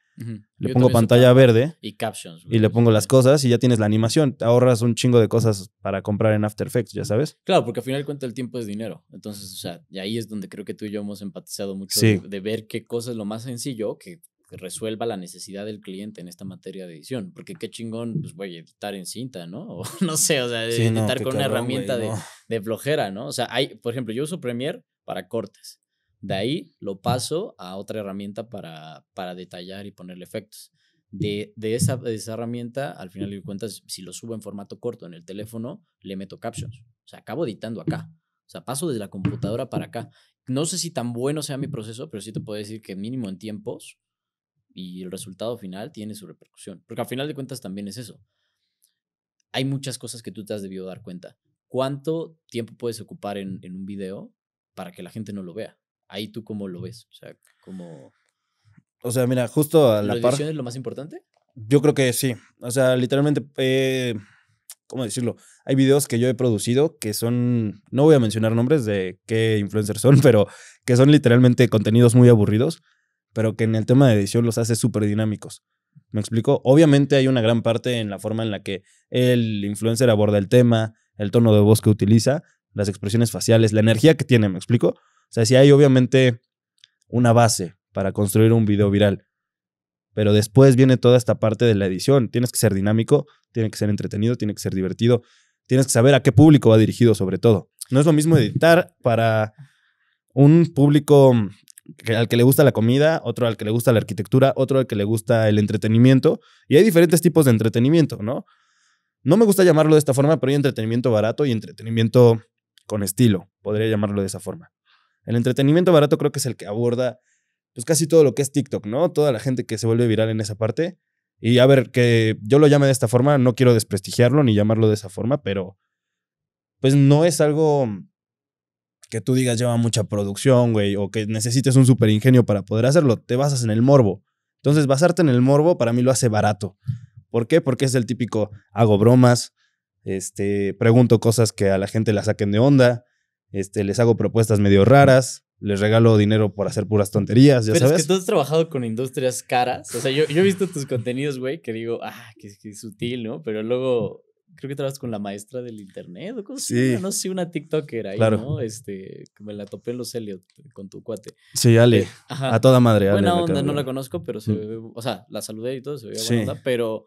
Le pongo pantalla verde y captions. Y le pongo las cosas y ya tienes la animación. Te ahorras un chingo de cosas para comprar en After Effects, ya sabes. Claro, porque al final cuenta el tiempo es dinero. Entonces, o sea, y ahí es donde creo que tú y yo hemos empatizado mucho de, de, ver qué cosa es lo más sencillo que resuelva la necesidad del cliente en esta materia de edición. Porque qué chingón, pues, voy a editar en cinta, ¿no? O no sé, o sea, editar con una herramienta de, flojera, ¿no? O sea, hay, por ejemplo, yo uso Premiere para cortes. De ahí lo paso a otra herramienta para, para detallar y ponerle efectos. De, esa, de esa herramienta, al final de cuentas, si lo subo en formato corto en el teléfono, le meto captions. O sea, acabo editando acá. O sea, paso desde la computadora para acá. No sé si tan bueno sea mi proceso, pero sí te puedo decir que mínimo en tiempos y el resultado final tiene su repercusión. Porque al final de cuentas también es eso. Hay muchas cosas que tú te has debido dar cuenta. ¿Cuánto tiempo puedes ocupar en, un video para que la gente no lo vea? Ahí tú cómo lo ves. O sea, como O sea, mira, justo a la, ¿La es lo más importante? Yo creo que sí. O sea, literalmente... Eh, ¿cómo decirlo? Hay videos que yo he producido que son, no voy a mencionar nombres de qué influencers son, pero que son literalmente contenidos muy aburridos pero que en el tema de edición los hace súper dinámicos. ¿Me explico? Obviamente hay una gran parte en la forma en la que el influencer aborda el tema, el tono de voz que utiliza, las expresiones faciales, la energía que tiene, ¿me explico? O sea, si hay obviamente una base para construir un video viral. Pero después viene toda esta parte de la edición. Tienes que ser dinámico, tiene que ser entretenido, tiene que ser divertido. Tienes que saber a qué público va dirigido sobre todo. No es lo mismo editar para un público al que le gusta la comida, otro al que le gusta la arquitectura, otro al que le gusta el entretenimiento. Y hay diferentes tipos de entretenimiento, ¿no? No me gusta llamarlo de esta forma, pero hay entretenimiento barato y entretenimiento con estilo, podría llamarlo de esa forma. El entretenimiento barato creo que es el que aborda pues casi todo lo que es TikTok, ¿no? Toda la gente que se vuelve viral en esa parte. Y a ver, que yo lo llame de esta forma, no quiero desprestigiarlo ni llamarlo de esa forma, pero pues no es algo que tú digas lleva mucha producción, güey, o que necesites un super ingenio para poder hacerlo, te basas en el morbo. Entonces, basarte en el morbo para mí lo hace barato. ¿Por qué? Porque es el típico hago bromas, este, pregunto cosas que a la gente la saquen de onda, este, les hago propuestas medio raras, les regalo dinero por hacer puras tonterías, ya Pero es que tú has trabajado con industrias caras. O sea, yo, he visto tus contenidos, güey, que digo, ah, que, es sutil, ¿no? Pero luego creo que trabajas con la maestra del internet o no sé, una TikToker ahí, ¿no? Este, me la topé en los Elliot con tu cuate. Sí, Ale. Eh, a toda madre, Ale. Buena onda, no la conozco, pero se ve, o sea, la saludé y todo, se ve onda, pero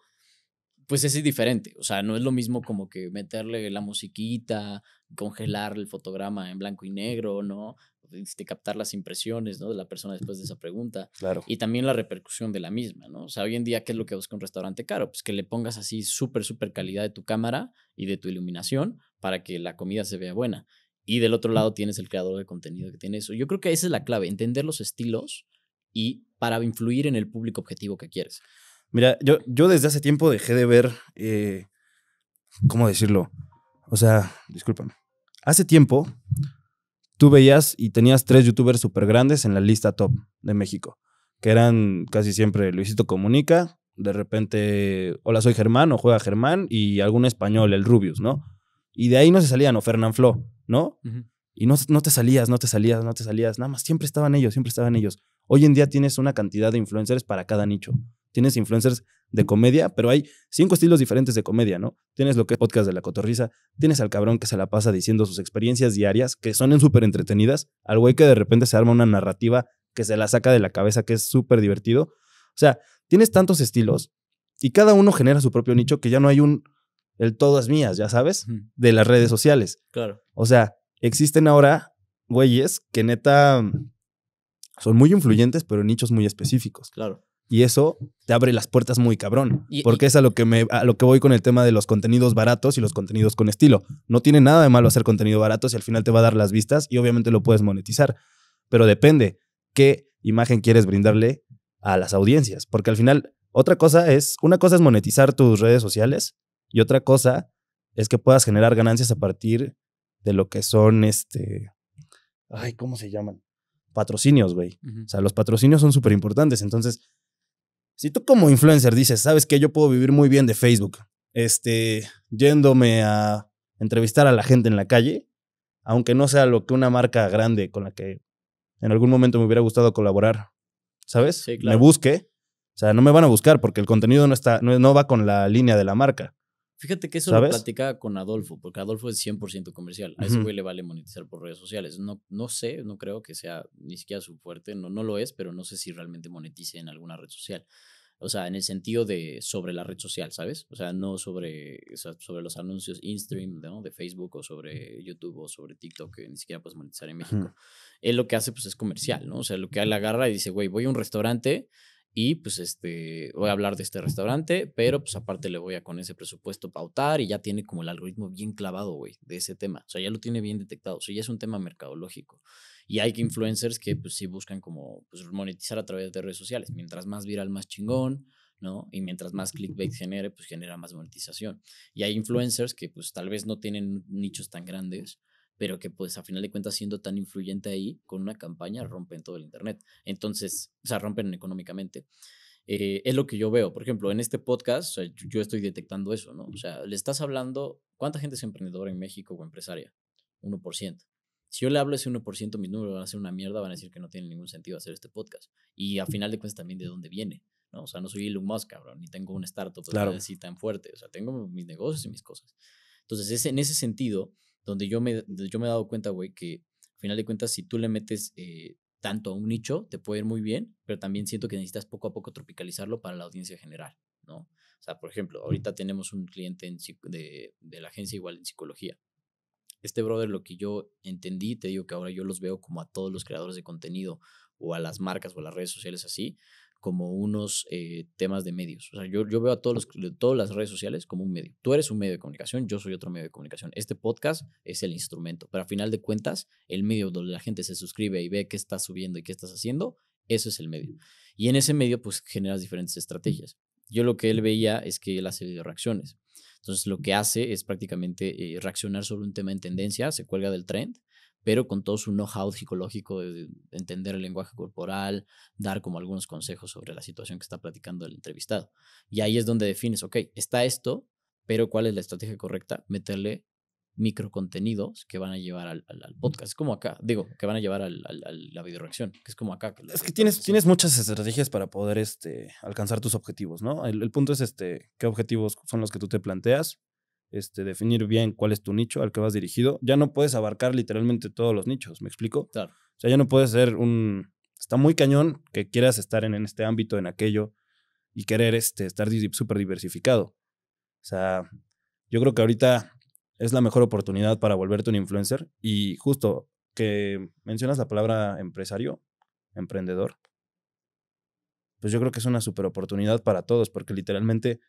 pues ese es diferente. O sea, no es lo mismo como que meterle la musiquita, congelar el fotograma en blanco y negro, ¿no? de este, captar las impresiones de la persona después de esa pregunta. Claro. Y también la repercusión de la misma, ¿no? O sea, hoy en día, ¿qué es lo que busca un restaurante caro? Pues que le pongas así súper, súper calidad de tu cámara y de tu iluminación para que la comida se vea buena. Y del otro lado tienes el creador de contenido que tiene eso. Yo creo que esa es la clave, entender los estilos y para influir en el público objetivo que quieres. Mira, yo, yo desde hace tiempo dejé de ver, eh, ¿cómo decirlo? O sea, discúlpame. Hace tiempo tú veías y tenías tres youtubers súper grandes en la lista top de México, que eran casi siempre Luisito Comunica, de repente, hola, soy Germán o juega Germán y algún español, el Rubius, ¿no? Y de ahí no se salían, o Fernán Flo, ¿no? Y no, no te salías, no te salías, no te salías, nada más, siempre estaban ellos, siempre estaban ellos. Hoy en día tienes una cantidad de influencers para cada nicho. Tienes influencers de comedia, pero hay cinco estilos diferentes de comedia, ¿no? Tienes lo que es podcast de la cotorriza, tienes al cabrón que se la pasa diciendo sus experiencias diarias, que son súper entretenidas, al güey que de repente se arma una narrativa que se la saca de la cabeza, que es súper divertido. O sea, tienes tantos estilos y cada uno genera su propio nicho que ya no hay un, el todas mías, ya sabes, de las redes sociales. Claro. O sea, existen ahora güeyes que neta son muy influyentes, pero en nichos muy específicos. Claro. Y eso te abre las puertas muy cabrón. porque es a lo, que me, a lo que voy con el tema de los contenidos baratos y los contenidos con estilo. No tiene nada de malo hacer contenido barato si al final te va a dar las vistas y obviamente lo puedes monetizar. Pero depende qué imagen quieres brindarle a las audiencias. Porque al final, otra cosa es, una cosa es monetizar tus redes sociales y otra cosa es que puedas generar ganancias a partir de lo que son este. Ay, ¿cómo se llaman? Patrocinios, güey. O sea, los patrocinios son súper importantes. Entonces, si tú como influencer dices, sabes que yo puedo vivir muy bien de Facebook, este, yéndome a entrevistar a la gente en la calle, aunque no sea lo que una marca grande con la que en algún momento me hubiera gustado colaborar, ¿sabes? Me busque. O sea, no me van a buscar porque el contenido no, está, no va con la línea de la marca. Fíjate que eso lo platicaba con Adolfo, porque Adolfo es 100% comercial. A ese güey le vale monetizar por redes sociales. No, no sé, no creo que sea ni siquiera su fuerte, no, no lo es, pero no sé si realmente monetice en alguna red social. O sea, en el sentido de sobre la red social, ¿sabes? O sea, no sobre, sobre los anuncios in-stream de Facebook o sobre YouTube o sobre TikTok, que ni siquiera puedes monetizar en México. Él lo que hace, pues, es comercial, ¿no? O sea, lo que él agarra y dice, güey, voy a un restaurante, y pues este, voy a hablar de este restaurante, pero pues aparte le voy a con ese presupuesto pautar y ya tiene como el algoritmo bien clavado, güey, de ese tema. O sea, ya lo tiene bien detectado, o sea, ya es un tema mercadológico. Y hay influencers que pues sí buscan como pues, monetizar a través de redes sociales. Mientras más viral, más chingón, ¿no? Y mientras más clickbait genere, pues genera más monetización. Y hay influencers que pues tal vez no tienen nichos tan grandes, pero que pues a final de cuentas siendo tan influyente ahí, con una campaña rompen todo el Internet. Entonces, o sea, rompen económicamente. Eh, es lo que yo veo. Por ejemplo, en este podcast yo estoy detectando eso, ¿no? O sea, le estás hablando, ¿cuánta gente es emprendedora en México o empresaria? 1%. Si yo le hablo ese 1%, mis números van a ser una mierda, van a decir que no tiene ningún sentido hacer este podcast. Y a final de cuentas también de dónde viene, ¿no? O sea, no soy Elon Musk, cabrón, ni tengo un startup claro. así tan fuerte. O sea, tengo mis negocios y mis cosas. Entonces, ese, en ese sentido, donde yo me, yo me he dado cuenta, güey, que al final de cuentas, si tú le metes eh, tanto a un nicho, te puede ir muy bien, pero también siento que necesitas poco a poco tropicalizarlo para la audiencia general, ¿no? O sea, por ejemplo, mm. ahorita tenemos un cliente de, de la agencia igual en psicología. Este brother, lo que yo entendí, te digo que ahora yo los veo como a todos los creadores de contenido o a las marcas o a las redes sociales así, como unos eh, temas de medios. O sea, yo, veo a todos todas las redes sociales como un medio. Tú eres un medio de comunicación, yo soy otro medio de comunicación. Este podcast es el instrumento, pero a final de cuentas, el medio donde la gente se suscribe y ve qué estás subiendo y qué estás haciendo, eso es el medio. Y en ese medio, pues generas diferentes estrategias. Yo lo que él veía es que él hace reacciones. Entonces, lo que hace es prácticamente eh, reaccionar sobre un tema en tendencia, se cuelga del trend pero con todo su know-how psicológico de entender el lenguaje corporal, dar como algunos consejos sobre la situación que está platicando el entrevistado. Y ahí es donde defines, ok, está esto, pero ¿cuál es la estrategia correcta? Meterle micro contenidos que van a llevar al, podcast. Es podcast, como acá, digo, que van a llevar a la videoreacción, que es como acá. es que tienes, tienes muchas estrategias para poder este, alcanzar tus objetivos, ¿no? El, el, punto es este, qué objetivos son los que tú te planteas, este, definir bien cuál es tu nicho al que vas dirigido. Ya no puedes abarcar literalmente todos los nichos, ¿me explico? O sea, ya no puedes ser un... Está muy cañón que quieras estar en, este ámbito, en aquello, y querer este, estar súper diversificado. O sea, yo creo que ahorita es la mejor oportunidad para volverte un influencer. Y justo que mencionas la palabra empresario, emprendedor, pues yo creo que es una super oportunidad para todos, porque literalmente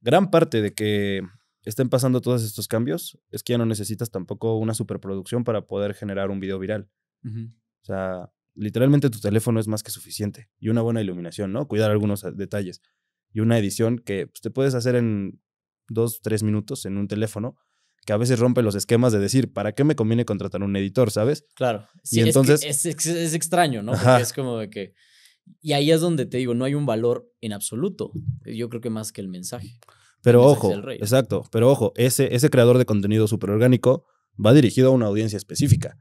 gran parte de que estén pasando todos estos cambios, es que ya no necesitas tampoco una superproducción para poder generar un video viral. O sea, literalmente tu teléfono es más que suficiente y una buena iluminación, ¿no? Cuidar algunos ah, detalles y una edición que pues, te puedes hacer en dos, tres minutos en un teléfono que a veces rompe los esquemas de decir, ¿para qué me conviene contratar un editor, sabes? Claro. y entonces... Es, es, extraño, ¿no? es como de que... Y ahí es donde te digo, no hay un valor en absoluto. Yo creo que más que el mensaje. Pero ojo, exacto, pero ojo, ese, ese creador de contenido súper orgánico va dirigido a una audiencia específica.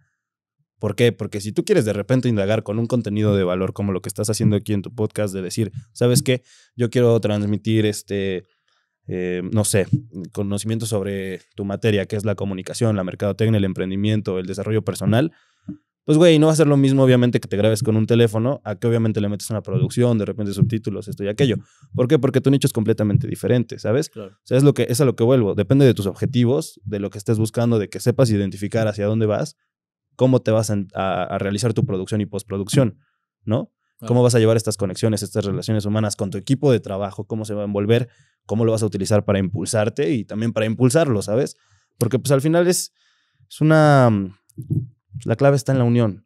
¿Por qué? Porque si tú quieres de repente indagar con un contenido de valor como lo que estás haciendo aquí en tu podcast, de decir, ¿sabes qué? Yo quiero transmitir este, eh, no sé, conocimiento sobre tu materia, que es la comunicación, la mercadotecnia, el emprendimiento, el desarrollo personal. Pues güey, no va a ser lo mismo, obviamente, que te grabes con un teléfono, a que obviamente le metes una producción, de repente subtítulos, esto y aquello. ¿Por qué? Porque tu nicho es completamente diferente, ¿sabes? Claro. O sea, es, lo que, es a lo que vuelvo. Depende de tus objetivos, de lo que estés buscando, de que sepas identificar hacia dónde vas, cómo te vas a, realizar tu producción y postproducción, ¿no? ¿Cómo vas a llevar estas conexiones, estas relaciones humanas con tu equipo de trabajo? ¿Cómo se va a envolver? ¿Cómo lo vas a utilizar para impulsarte y también para impulsarlo, ¿sabes? Porque pues al final es, es una la clave está en la unión,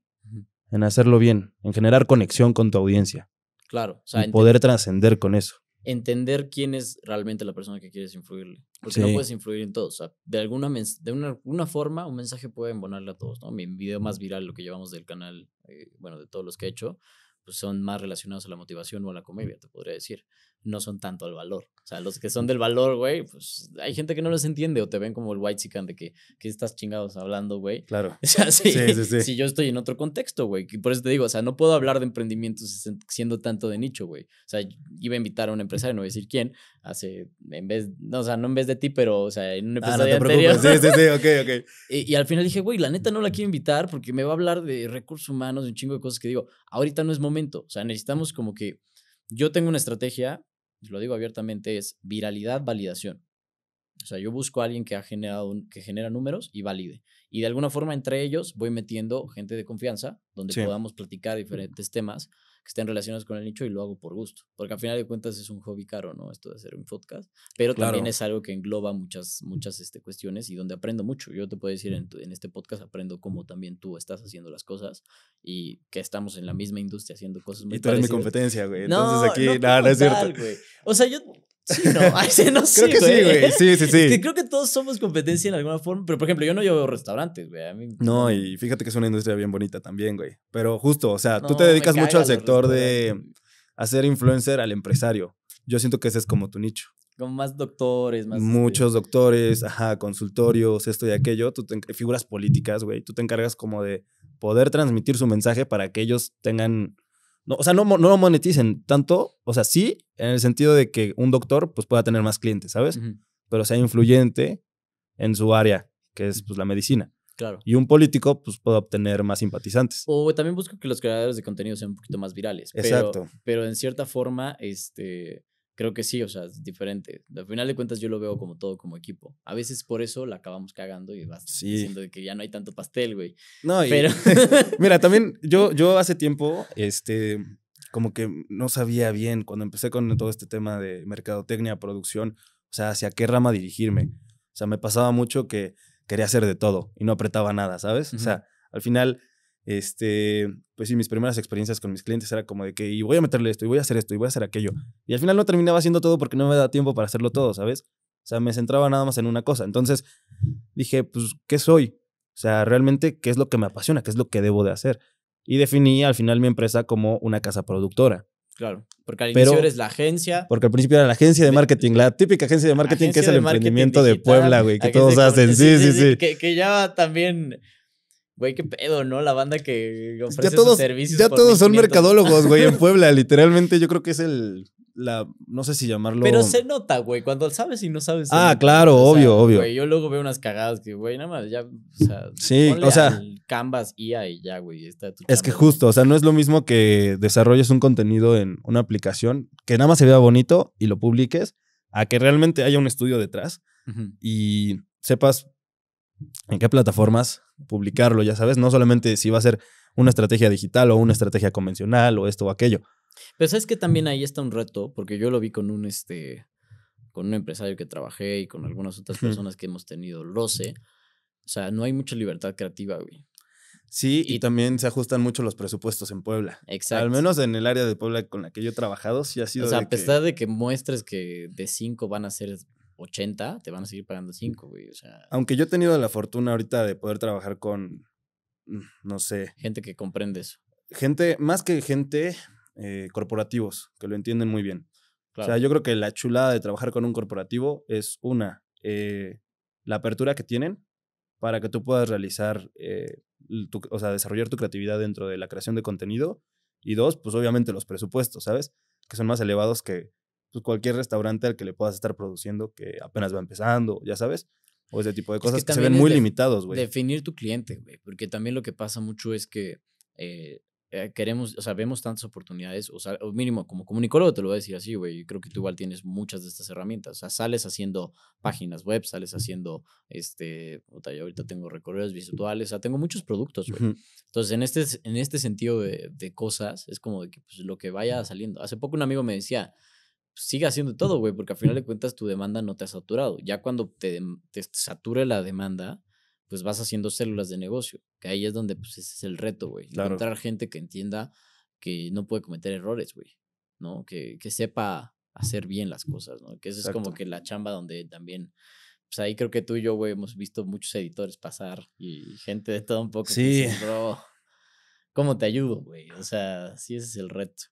en hacerlo bien, en generar conexión con tu audiencia. Claro. O poder trascender con eso. Entender quién es realmente la persona que quieres influirle. Porque no puedes influir en todos. de alguna, de una, forma, un mensaje puede embonarle a todos. ¿no? Mi video más viral, lo que llevamos del canal, eh, bueno, de todos los que he hecho, pues son más relacionados a la motivación o a la comedia, te podría decir no son tanto el valor. O sea, los que son del valor, güey, pues hay gente que no los entiende o te ven como el white chicken de que, estás chingados hablando, güey. Claro. O sea, si, sí, sí, sí. si yo estoy en otro contexto, güey. Por eso te digo, o sea, no puedo hablar de emprendimientos siendo tanto de nicho, güey. O sea, iba a invitar a un empresario, no voy a decir quién, hace, en vez, no, o sea, no en vez de ti, pero, o sea, en un ah, empresario Sí, sí, sí, ok, ok. Y, y al final dije, güey, la neta no la quiero invitar porque me va a hablar de recursos humanos, de un chingo de cosas que digo, ahorita no es momento. O sea, necesitamos como que yo tengo una estrategia lo digo abiertamente, es viralidad, validación. O sea, yo busco a alguien que, ha generado que genera números y valide. Y de alguna forma entre ellos voy metiendo gente de confianza, donde podamos platicar mm. diferentes temas que estén relacionados con el nicho y lo hago por gusto, porque al final de cuentas es un hobby caro, ¿no? Esto de hacer un podcast, pero también es algo que engloba muchas, muchas este, cuestiones y donde aprendo mucho. Yo te puedo decir, en, mm. en este podcast aprendo cómo también tú estás haciendo las cosas y que estamos en la misma industria haciendo cosas muy Y tú eres mi competencia, güey. Entonces aquí, no, nada, no, es cierto. o sea, yo Sí, no, no sé. Creo que sí, güey. Sí, sí, sí. creo que todos somos competencia en alguna forma, pero por ejemplo, yo no llevo restaurantes, güey. A mí... No, y fíjate que es una industria bien bonita también, güey. Pero justo, o sea, tú te dedicas mucho al sector de hacer influencer al empresario. Yo siento que ese es como tu nicho. Como más doctores, más. Este Muchos doctores, ajá, consultorios, esto y aquello. Tú figuras políticas, güey. Tú te encargas como de poder transmitir su mensaje para que ellos tengan o sea, no, no moneticen tanto, o sea, sí, en el sentido de que un doctor pues, pueda tener más clientes, ¿sabes? Pero sea influyente en su área, que es pues, la medicina. Claro. Y un político, pues, pueda obtener más simpatizantes. O también busco que los creadores de contenido sean un poquito más virales. Exacto. Pero, pero en cierta forma, este, creo que sí, o sea, es diferente. Al final de cuentas yo lo veo como todo, como equipo. A veces por eso la acabamos cagando y vas diciendo que ya no hay tanto pastel, güey. No, mira, también yo, yo hace tiempo, este, como que no sabía bien cuando empecé con todo este tema de mercadotecnia, producción, o sea, hacia qué rama dirigirme. O sea, me pasaba mucho que quería hacer de todo y no apretaba nada, ¿sabes? O sea, al final este, pues sí, mis primeras experiencias con mis clientes era como de que, y voy a meterle esto, y voy a hacer esto, y voy a hacer aquello. Y al final no terminaba haciendo todo porque no me da tiempo para hacerlo todo, ¿sabes? O sea, me centraba nada más en una cosa. Entonces dije, pues, ¿qué soy? O sea, realmente, ¿qué es lo que me apasiona? ¿Qué es lo que debo de hacer? Y definí al final mi empresa como una casa productora. Claro, porque al principio eres la agencia. Porque al principio era la agencia de marketing, la típica agencia de marketing que es el emprendimiento de Puebla, güey, que todos hacen. Sí, sí, sí. sí. Que, que, ya también Güey, qué pedo, ¿no? La banda que ofrece ya todos, servicios. Ya todos son mercadólogos, güey, en Puebla. Literalmente, yo creo que es el. La, no sé si llamarlo. Pero se nota, güey, cuando sabes y no sabes. Ah, claro, obvio, obvio. Güey, yo luego veo unas cagadas que, güey, nada más, ya. O sea, sí, o sea. Canvas, IA y ya, güey. Está es que justo, o sea, no es lo mismo que desarrolles un contenido en una aplicación que nada más se vea bonito y lo publiques, a que realmente haya un estudio detrás y sepas en qué plataformas publicarlo, ya sabes, no solamente si va a ser una estrategia digital o una estrategia convencional o esto o aquello. Pero sabes que también ahí está un reto, porque yo lo vi con un este con un empresario que trabajé y con algunas otras personas que hemos tenido Lo sé. O sea, no hay mucha libertad creativa, güey. Sí, y, también se ajustan mucho los presupuestos en Puebla. Exacto. Al menos en el área de Puebla con la que yo he trabajado, sí ha sido. O sea, a pesar de que muestres que de cinco van a ser 80, te van a seguir pagando 5, güey. O sea. Aunque yo he tenido la fortuna ahorita de poder trabajar con, mm, no sé. Gente que comprende eso. Gente, más que gente, eh, corporativos, que lo entienden muy bien. O sea, yo creo que la chulada de trabajar con un corporativo es una, eh, la apertura que tienen para que tú puedas realizar, eh, o sea, desarrollar tu creatividad dentro de la creación de contenido. Y dos, pues obviamente los presupuestos, ¿sabes? Que son más elevados que, pues, cualquier restaurante al que le puedas estar produciendo que apenas va empezando, ya sabes, o ese tipo de cosas que, se ven muy limitados, güey. Definir tu cliente, güey, porque también lo que pasa mucho es que eh, eh, queremos, o sea, vemos tantas oportunidades, o sea, mínimo como comunicólogo te lo voy a decir así, güey, creo que tú igual tienes muchas de estas herramientas, o sea, sales haciendo páginas web, sales haciendo, este, yo ahorita tengo recorridos virtuales, o sea, tengo muchos productos, güey. Entonces, en este, en este sentido de, de, cosas, es como de que pues, lo que vaya saliendo. Hace poco un amigo me decía, sigue haciendo todo, güey, porque al final de cuentas tu demanda no te ha saturado. Ya cuando te, te sature la demanda, pues vas haciendo células de negocio, que ahí es donde pues, ese es el reto, güey. Encontrar gente que entienda que no puede cometer errores, güey, ¿no? Que, sepa hacer bien las cosas, ¿no? Que eso es como que la chamba donde también pues ahí creo que tú y yo, güey, hemos visto muchos editores pasar y gente de todo un poco. Sí. ¿Cómo te ayudo, güey? O sea, sí, ese es el reto.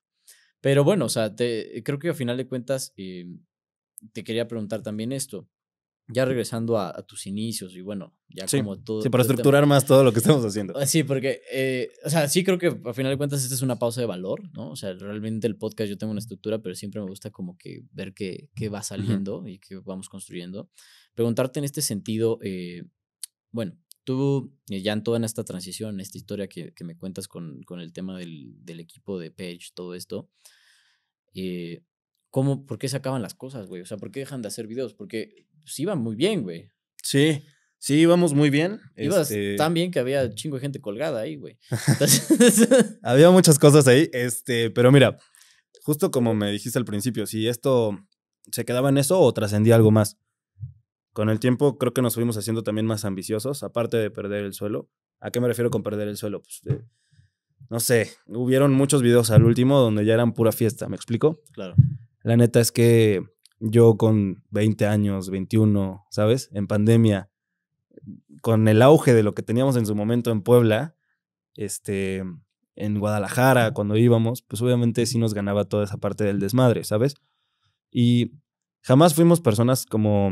Pero bueno, o sea, te, creo que a final de cuentas eh, te quería preguntar también esto. Ya regresando a, tus inicios y bueno, ya como todo. Sí, para este estructurar más todo lo que estamos haciendo. Ah, sí, porque, eh, o sea, sí creo que a final de cuentas esta es una pausa de valor, ¿no? O sea, realmente el podcast yo tengo una estructura, pero siempre me gusta como que ver qué, qué va saliendo y qué vamos construyendo. Preguntarte en este sentido, eh, bueno, tú, eh, ya en toda esta transición, esta historia que, me cuentas con, el tema del, equipo de Page, todo esto, eh, ¿por qué se acaban las cosas, güey? O sea, ¿por qué dejan de hacer videos? Porque sí pues, iban muy bien, güey. Sí, sí, íbamos muy bien. Ibas este tan bien que había chingo de gente colgada ahí, güey. había muchas cosas ahí, este, pero mira, justo como me dijiste al principio, si esto se quedaba en eso o trascendía algo más. Con el tiempo creo que nos fuimos haciendo también más ambiciosos, aparte de perder el suelo. ¿A qué me refiero con perder el suelo? Pues no sé, hubieron muchos videos al último donde ya eran pura fiesta, ¿me explico? Claro. La neta es que yo con 20 años, 21, ¿sabes? En pandemia, con el auge de lo que teníamos en su momento en Puebla, este, en Guadalajara, cuando íbamos, pues obviamente sí nos ganaba toda esa parte del desmadre, ¿sabes? Y jamás fuimos personas como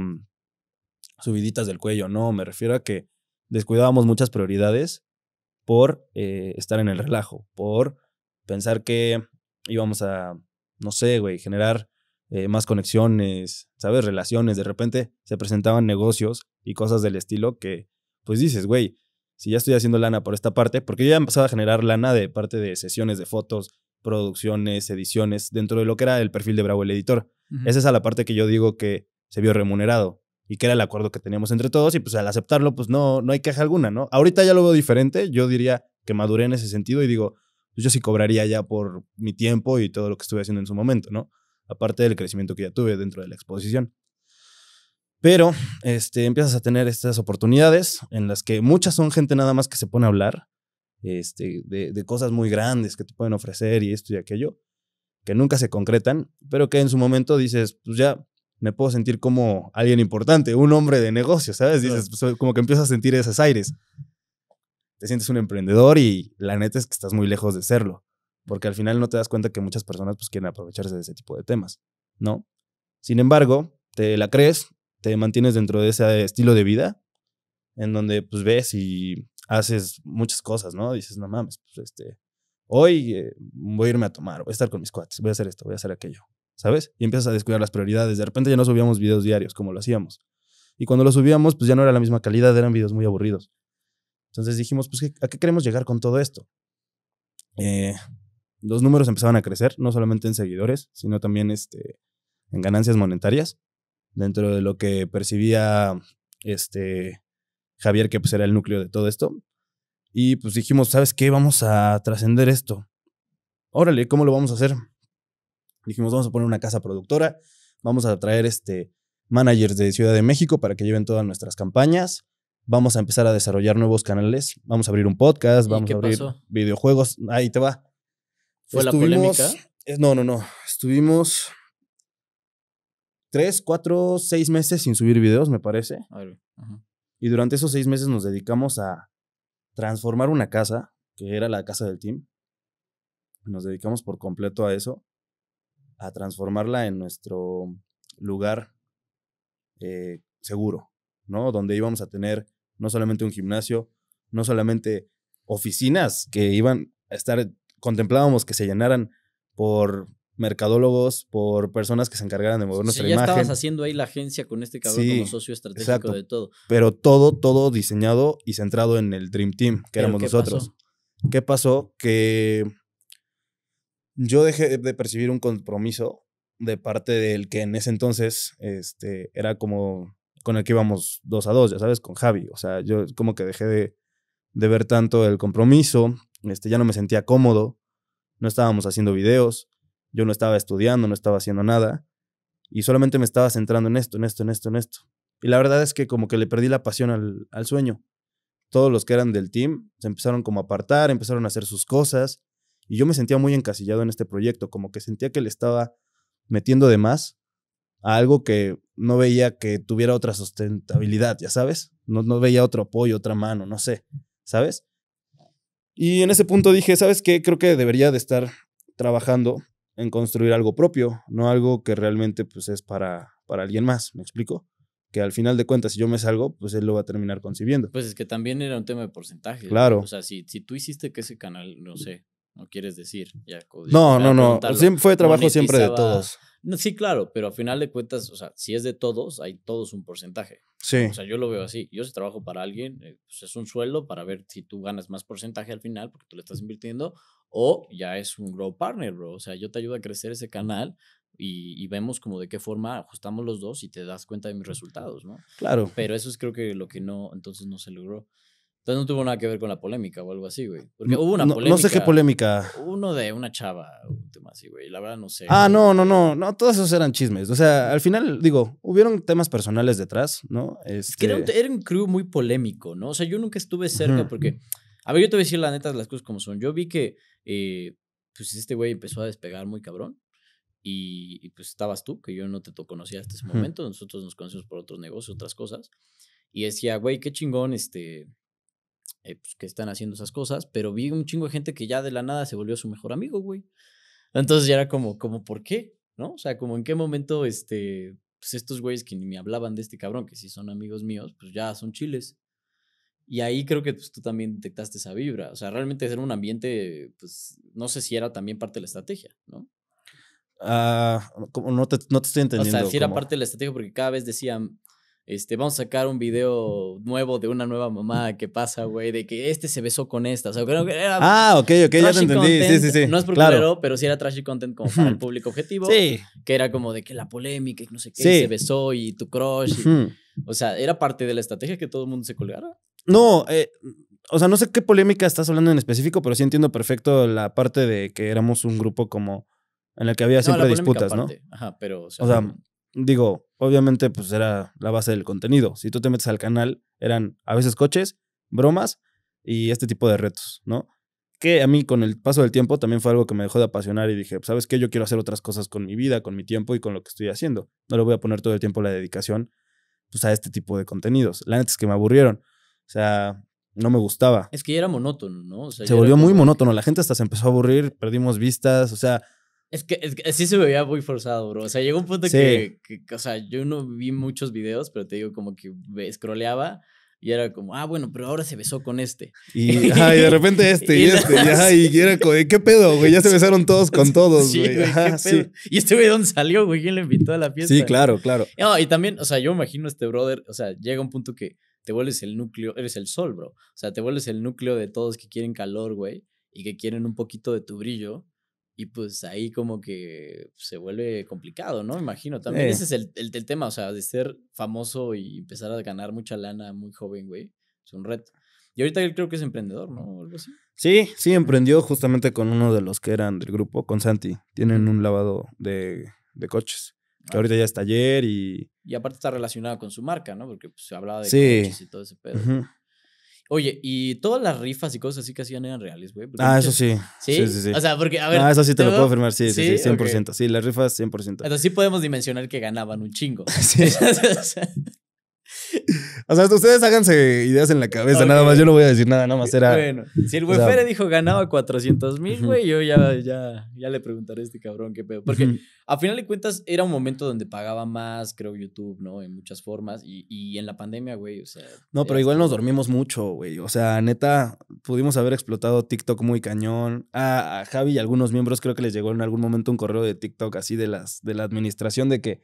subiditas del cuello, no, me refiero a que descuidábamos muchas prioridades por eh, estar en el relajo, por pensar que íbamos a, no sé, güey, generar eh, más conexiones, ¿sabes? Relaciones, de repente se presentaban negocios y cosas del estilo que, pues dices, güey, si ya estoy haciendo lana por esta parte, porque yo ya empezaba a generar lana de parte de sesiones de fotos, producciones, ediciones, dentro de lo que era el perfil de Bravo el editor. Esa es la parte que yo digo que se vio remunerado, y que era el acuerdo que teníamos entre todos y pues al aceptarlo pues no, no hay queja alguna, ¿no? Ahorita ya lo veo diferente, yo diría que maduré en ese sentido y digo, pues, yo sí cobraría ya por mi tiempo y todo lo que estuve haciendo en su momento, ¿no? Aparte del crecimiento que ya tuve dentro de la exposición. Pero este, empiezas a tener estas oportunidades en las que muchas son gente nada más que se pone a hablar este, de, de cosas muy grandes que te pueden ofrecer y esto y aquello, que nunca se concretan, pero que en su momento dices, pues ya me puedo sentir como alguien importante, un hombre de negocio, ¿sabes? Dices, pues, como que empiezas a sentir esos aires. Te sientes un emprendedor y la neta es que estás muy lejos de serlo, porque al final no te das cuenta que muchas personas pues quieren aprovecharse de ese tipo de temas, ¿no? Sin embargo, te la crees, te mantienes dentro de ese estilo de vida en donde pues ves y haces muchas cosas, ¿no? Dices, no mames, pues este, hoy eh, voy a irme a tomar, voy a estar con mis cuates, voy a hacer esto, voy a hacer aquello. ¿sabes? Y empiezas a descuidar las prioridades. De repente ya no subíamos videos diarios como lo hacíamos. Y cuando lo subíamos, pues ya no era la misma calidad, eran videos muy aburridos. Entonces dijimos, pues, ¿a qué queremos llegar con todo esto? Eh, los números empezaban a crecer, no solamente en seguidores, sino también este, en ganancias monetarias. Dentro de lo que percibía este, Javier, que pues era el núcleo de todo esto. Y pues dijimos, ¿sabes qué? Vamos a trascender esto. Órale, ¿cómo lo vamos a hacer? Dijimos, vamos a poner una casa productora, vamos a traer este, managers de Ciudad de México para que lleven todas nuestras campañas. Vamos a empezar a desarrollar nuevos canales. Vamos a abrir un podcast, vamos a abrir videojuegos. Ahí te va. ¿Fue la polémica? Eh, no, no, no. Estuvimos tres, cuatro, seis meses sin subir videos, me parece. Y durante esos seis meses nos dedicamos a transformar una casa, que era la casa del team. Nos dedicamos por completo a eso a transformarla en nuestro lugar eh, seguro, ¿no? Donde íbamos a tener no solamente un gimnasio, no solamente oficinas que iban a estar, contemplábamos que se llenaran por mercadólogos, por personas que se encargaran de mover nuestra sí, ya estabas haciendo ahí la agencia con este cabrón como socio estratégico de todo. Pero todo, todo diseñado y centrado en el Dream Team, que éramos nosotros. ¿Qué pasó? Que yo dejé de percibir un compromiso de parte del que en ese entonces este, era como con el que íbamos dos a dos, ya sabes, con Javi. O sea, yo como que dejé de, ver tanto el compromiso, este, ya no me sentía cómodo, no estábamos haciendo videos, yo no estaba estudiando, no estaba haciendo nada y solamente me estaba centrando en esto, en esto, en esto, en esto. Y la verdad es que como que le perdí la pasión al, al sueño. Todos los que eran del team se empezaron como a apartar, empezaron a hacer sus cosas y yo me sentía muy encasillado en este proyecto, como que sentía que le estaba metiendo de más a algo que no veía que tuviera otra sustentabilidad, ya sabes, no, no veía otro apoyo, otra mano, no sé, ¿sabes? Y en ese punto dije, ¿sabes qué? Creo que debería de estar trabajando en construir algo propio, no algo que realmente pues es para, para alguien más, ¿me explico? Que al final de cuentas, si yo me salgo, pues él lo va a terminar concibiendo. Pues es que también era un tema de porcentaje. Claro. O sea, si, si tú hiciste que ese canal, no sé, ¿no quieres decir? Ya, no, no, no. Siempre fue trabajo siempre de todos. sí, claro, pero al final de cuentas, o sea, si es de todos, hay todos un porcentaje. Sí. O sea, yo lo veo así. Yo si trabajo para alguien, eh, pues es un sueldo para ver si tú ganas más porcentaje al final porque tú le estás invirtiendo o ya es un grow partner, bro. O sea, yo te ayudo a crecer ese canal y, y, vemos como de qué forma ajustamos los dos y te das cuenta de mis resultados, ¿no? Claro. Pero eso es creo que lo que no, entonces no se logró. Entonces no tuvo nada que ver con la polémica o algo así, güey. Porque hubo una polémica. No sé qué polémica. Uno de una chava, un tema así, güey. La verdad no sé. Ah, no, no, no. No, todos esos eran chismes. O sea, al final, digo, hubieron temas personales detrás, ¿no? Es que era un, este crew muy polémico, ¿no? O sea, yo nunca estuve cerca porque. A ver, yo te voy a decir la neta de las cosas como son. Yo vi que, eh, pues este güey empezó a despegar muy cabrón. Y, pues estabas tú, que yo no te conocía hasta ese momento. Nosotros nos conocimos por otros negocios, otras cosas. Y decía, güey, qué chingón, este eh, pues, que están haciendo esas cosas, pero vi un chingo de gente que ya de la nada se volvió su mejor amigo, güey. Entonces ya era como, como, ¿por qué? ¿No? O sea, como en qué momento, este, pues estos güeyes que ni me hablaban de este cabrón, que si son amigos míos, pues ya son chiles. Y ahí creo que pues, tú también detectaste esa vibra. O sea, realmente era un ambiente, pues, no sé si era también parte de la estrategia, ¿no? Ah, no, te, estoy entendiendo. O sea, si era parte de la estrategia porque cada vez decían, este, vamos a sacar un video nuevo de una nueva mamá que pasa, güey, de que este se besó con esta. O sea, creo que era ah, ok, ok, ya te entendí. sí, sí, sí. No es por claro. pero sí era trashy content como para el público objetivo. sí. Que era como de que la polémica y no sé qué, se besó y tu crush. o sea, ¿era parte de la estrategia que todo el mundo se colgara? No, eh, o sea, no sé qué polémica estás hablando en específico, pero sí entiendo perfecto la parte de que éramos un grupo como en el que había siempre disputas, ¿no? Ajá, pero. o sea digo, obviamente pues era la base del contenido. Si tú te metes al canal, eran a veces coches, bromas y este tipo de retos, ¿no? Que a mí con el paso del tiempo también fue algo que me dejó de apasionar y dije, pues, ¿sabes qué? Yo quiero hacer otras cosas con mi vida, con mi tiempo y con lo que estoy haciendo. No le voy a poner todo el tiempo la dedicación pues, a este tipo de contenidos. La neta es que me aburrieron. O sea, no me gustaba. Es que era monótono, ¿no? se volvió muy monótono. La gente hasta se empezó a aburrir, perdimos vistas, o sea, es que, sí se veía muy forzado, bro. O sea, llegó un punto que, o sea, yo no vi muchos videos, pero te digo, como que escroleaba. y era como, ah, bueno, pero ahora se besó con este. Y, de repente este y, este. Y, era como, ¿qué pedo, güey? Ya se besaron todos con todos, sí, güey. Y este güey, ¿dónde salió, güey? ¿Quién le invitó a la fiesta? Sí, claro, claro. y también, o sea, yo imagino este brother, o sea, llega un punto que te vuelves el núcleo, eres el sol, bro. O sea, te vuelves el núcleo de todos que quieren calor, güey, y que quieren un poquito de tu brillo. Y pues ahí como que se vuelve complicado, ¿no? Imagino. También ese es el, tema, o sea, de ser famoso y empezar a ganar mucha lana muy joven, güey. Es un reto. Y ahorita él creo que es emprendedor, ¿no? Sí, sí, emprendió justamente con uno de los que eran del grupo, con Santi. Tienen un lavado de, coches. Que ah. ahorita ya es taller y. Y aparte está relacionado con su marca, ¿no? Porque pues, se hablaba de coches y todo ese pedo. Oye, y todas las rifas y cosas así que hacían eran reales, güey. Ah, eso sí. sí. ¿Sí? sí. O sea, porque, a ver. Ah, eso sí te, lo puedo afirmar, sí, sí, sí, 100%. Sí, las rifas 100%. Entonces sí podemos dimensionar que ganaban un chingo. sí. O sea, ustedes háganse ideas en la cabeza, nada más. Yo no voy a decir nada, nada más era. Bueno, si el güey dijo ganaba 400 mil, güey, yo ya, ya, ya le preguntaré a este cabrón qué pedo. Porque a final de cuentas era un momento donde pagaba más, creo, YouTube, ¿no? En muchas formas. Y, en la pandemia, güey, o sea. No, pero igual este, nos dormimos mucho, güey. O sea, neta, pudimos haber explotado TikTok muy cañón. A, Javi y algunos miembros creo que les llegó en algún momento un correo de TikTok así de, las, de la administración de que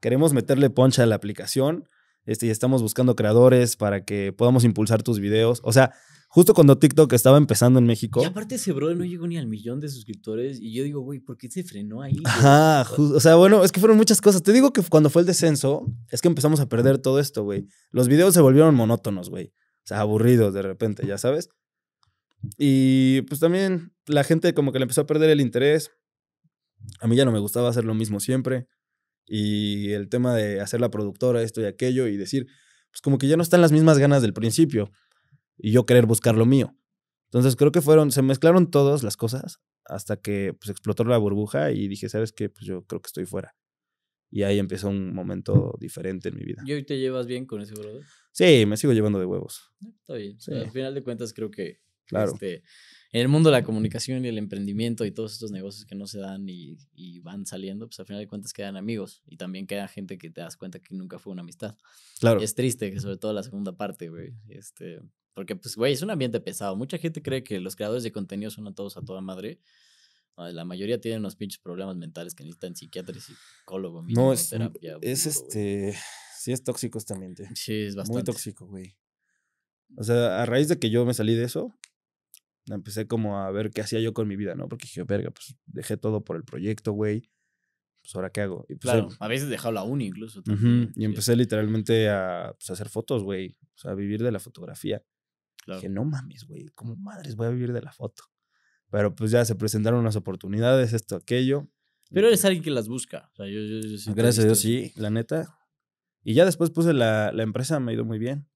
queremos meterle poncha a la aplicación este, y estamos buscando creadores para que podamos impulsar tus videos. O sea, justo cuando TikTok estaba empezando en México. Y aparte ese bro no llegó ni al millón de suscriptores. Y yo digo, güey, ¿por qué se frenó ahí? Ajá, o sea, bueno, es que fueron muchas cosas. Te digo que cuando fue el descenso, es que empezamos a perder todo esto, güey. Los videos se volvieron monótonos, güey. O sea, aburridos de repente, ya sabes. Y pues también la gente como que le empezó a perder el interés. A mí ya no me gustaba hacer lo mismo siempre y el tema de hacer la productora, esto y aquello, y decir, pues como que ya no están las mismas ganas del principio y yo querer buscar lo mío. Entonces creo que fueron, se mezclaron todas las cosas hasta que pues, explotó la burbuja y dije, ¿sabes qué? Pues yo creo que estoy fuera. Y ahí empezó un momento diferente en mi vida. ¿Y hoy te llevas bien con ese brother? Sí, me sigo llevando de huevos. Está bien. al final de cuentas creo que claro. Este, en el mundo de la comunicación y el emprendimiento y todos estos negocios que no se dan y, y, van saliendo, pues al final de cuentas quedan amigos y también queda gente que te das cuenta que nunca fue una amistad. Claro. es triste, que sobre todo la segunda parte, güey. Este, porque, pues, güey, es un ambiente pesado. Mucha gente cree que los creadores de contenido son a todos a toda madre. La mayoría tienen unos pinches problemas mentales que necesitan psiquiatra y psicólogo. no, es, es este. Sí, es tóxico este ambiente. Sí, es bastante. Muy tóxico, güey. O sea, a raíz de que yo me salí de eso, empecé como a ver qué hacía yo con mi vida, ¿no? Porque dije, verga, pues dejé todo por el proyecto, güey. Pues ahora qué hago. Y pues, claro, em a veces dejado la uni incluso. y empecé literalmente a pues, hacer fotos, güey. O sea, a vivir de la fotografía. Claro. Dije, no mames, güey, como madres voy a vivir de la foto. Pero pues ya se presentaron unas oportunidades, esto, aquello. Pero eres pues alguien que las busca. O sea, yo, yo, Gracias a Dios, sí, la neta. Y ya después puse la, la empresa, me ha ido muy bien.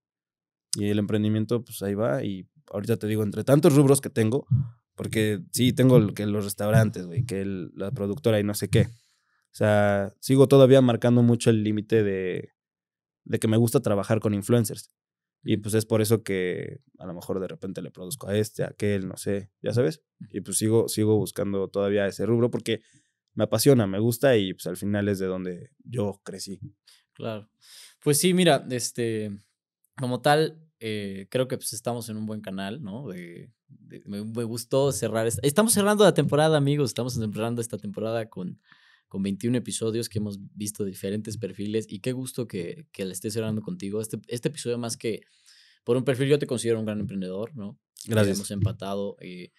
Y el emprendimiento, pues ahí va. Y ahorita te digo, entre tantos rubros que tengo, porque sí, tengo que los restaurantes, güey, que la productora y no sé qué. O sea, sigo todavía marcando mucho el límite de, de que me gusta trabajar con influencers. Y pues es por eso que a lo mejor de repente le produzco a este, a aquel, no sé, ya sabes. Y pues sigo, sigo buscando todavía ese rubro porque me apasiona, me gusta y pues al final es de donde yo crecí. Claro. Pues sí, mira, este, como tal, eh, creo que pues, estamos en un buen canal, ¿no? me, gustó cerrar. estamos cerrando la temporada, amigos. Estamos cerrando esta temporada con, con 21 episodios que hemos visto diferentes perfiles. Y qué gusto que, que la estés cerrando contigo. Este, este episodio, más que por un perfil, yo te considero un gran emprendedor, ¿no? Eh, Gracias. Hemos empatado. Eh,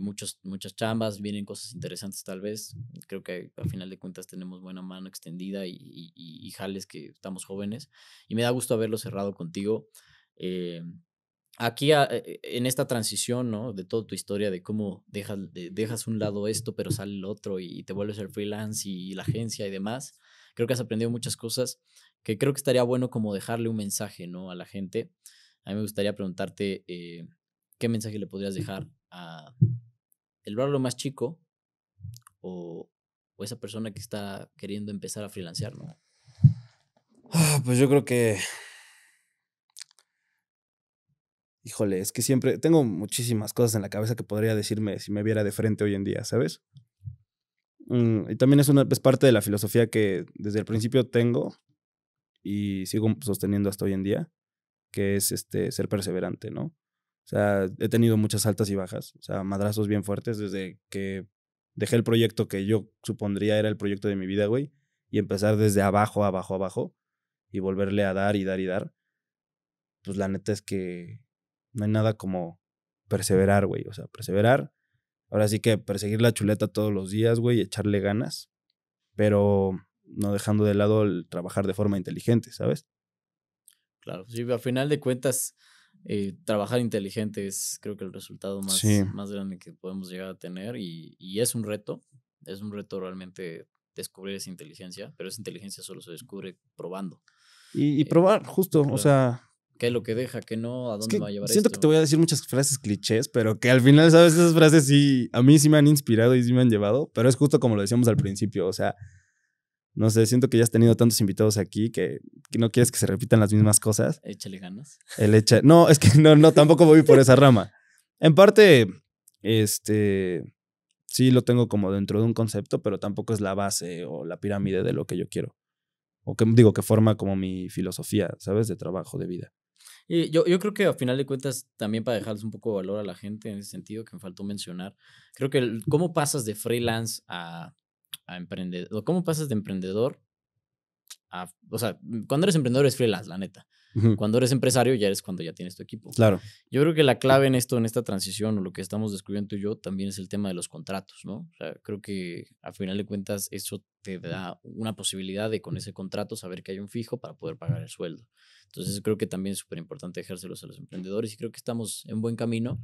muchos, muchas chambas, vienen cosas interesantes tal vez. Creo que al final de cuentas tenemos buena mano extendida y, y, y, jales que estamos jóvenes. Y me da gusto haberlo cerrado contigo. Eh, aquí e, e, en esta transición, ¿no? De toda tu historia, de cómo dejas, dejas un lado esto, pero sale el otro y, te vuelves el freelance y, la agencia y demás. Creo que has aprendido muchas cosas que creo que estaría bueno como dejarle un mensaje, ¿no? A la gente. A mí me gustaría preguntarte eh, qué mensaje le podrías dejar a el barrio más chico o, o, esa persona que está queriendo empezar a freelancear, ¿no? Ah, pues yo creo que híjole, es que siempre tengo muchísimas cosas en la cabeza que podría decirme si me viera de frente hoy en día, ¿sabes? Mm, y también es, una, parte de la filosofía que desde el principio tengo y sigo sosteniendo hasta hoy en día, que es este, ser perseverante, ¿no? O sea, he tenido muchas altas y bajas, o sea, madrazos bien fuertes desde que dejé el proyecto que yo supondría era el proyecto de mi vida, güey, y empezar desde abajo, abajo, abajo, y volverle a dar y dar y dar. Pues la neta es que no hay nada como perseverar, güey. O sea, perseverar. Ahora sí que perseguir la chuleta todos los días, güey, echarle ganas, pero no dejando de lado el trabajar de forma inteligente, ¿sabes? Claro, sí, a final de cuentas, eh, trabajar inteligente es creo que el resultado más, grande que podemos llegar a tener y, es un reto, es un reto realmente descubrir esa inteligencia, pero esa inteligencia solo se descubre probando. Y, eh, probar, justo, o sea, ¿Qué lo que deja? que no? ¿A dónde va a llevar Siento que te voy a decir muchas frases clichés, pero que al final, ¿sabes? Esas frases sí, a mí sí me han inspirado y sí me han llevado, pero es justo como lo decíamos al principio, o sea, no sé, siento que ya has tenido tantos invitados aquí que, no quieres que se repitan las mismas cosas. Échale ganas. El echa... No, es que no, no, tampoco voy por esa rama. En parte, este, sí lo tengo como dentro de un concepto, pero tampoco es la base o la pirámide de lo que yo quiero. O que digo, que forma como mi filosofía, ¿sabes? De trabajo, de vida. Y yo, creo que a final de cuentas, también para dejarles un poco de valor a la gente en ese sentido que me faltó mencionar, creo que cómo pasas de freelance a, emprendedor, cómo pasas de emprendedor a, o sea, cuando eres emprendedor es freelance, la neta. Cuando eres empresario ya eres cuando ya tienes tu equipo. Claro. Yo creo que la clave en esto, en esta transición o lo que estamos descubriendo tú y yo, también es el tema de los contratos, ¿no? O sea, creo que a final de cuentas eso te da una posibilidad de con ese contrato saber que hay un fijo para poder pagar el sueldo. Entonces creo que también es súper importante dejárselos a los emprendedores y creo que estamos en buen camino.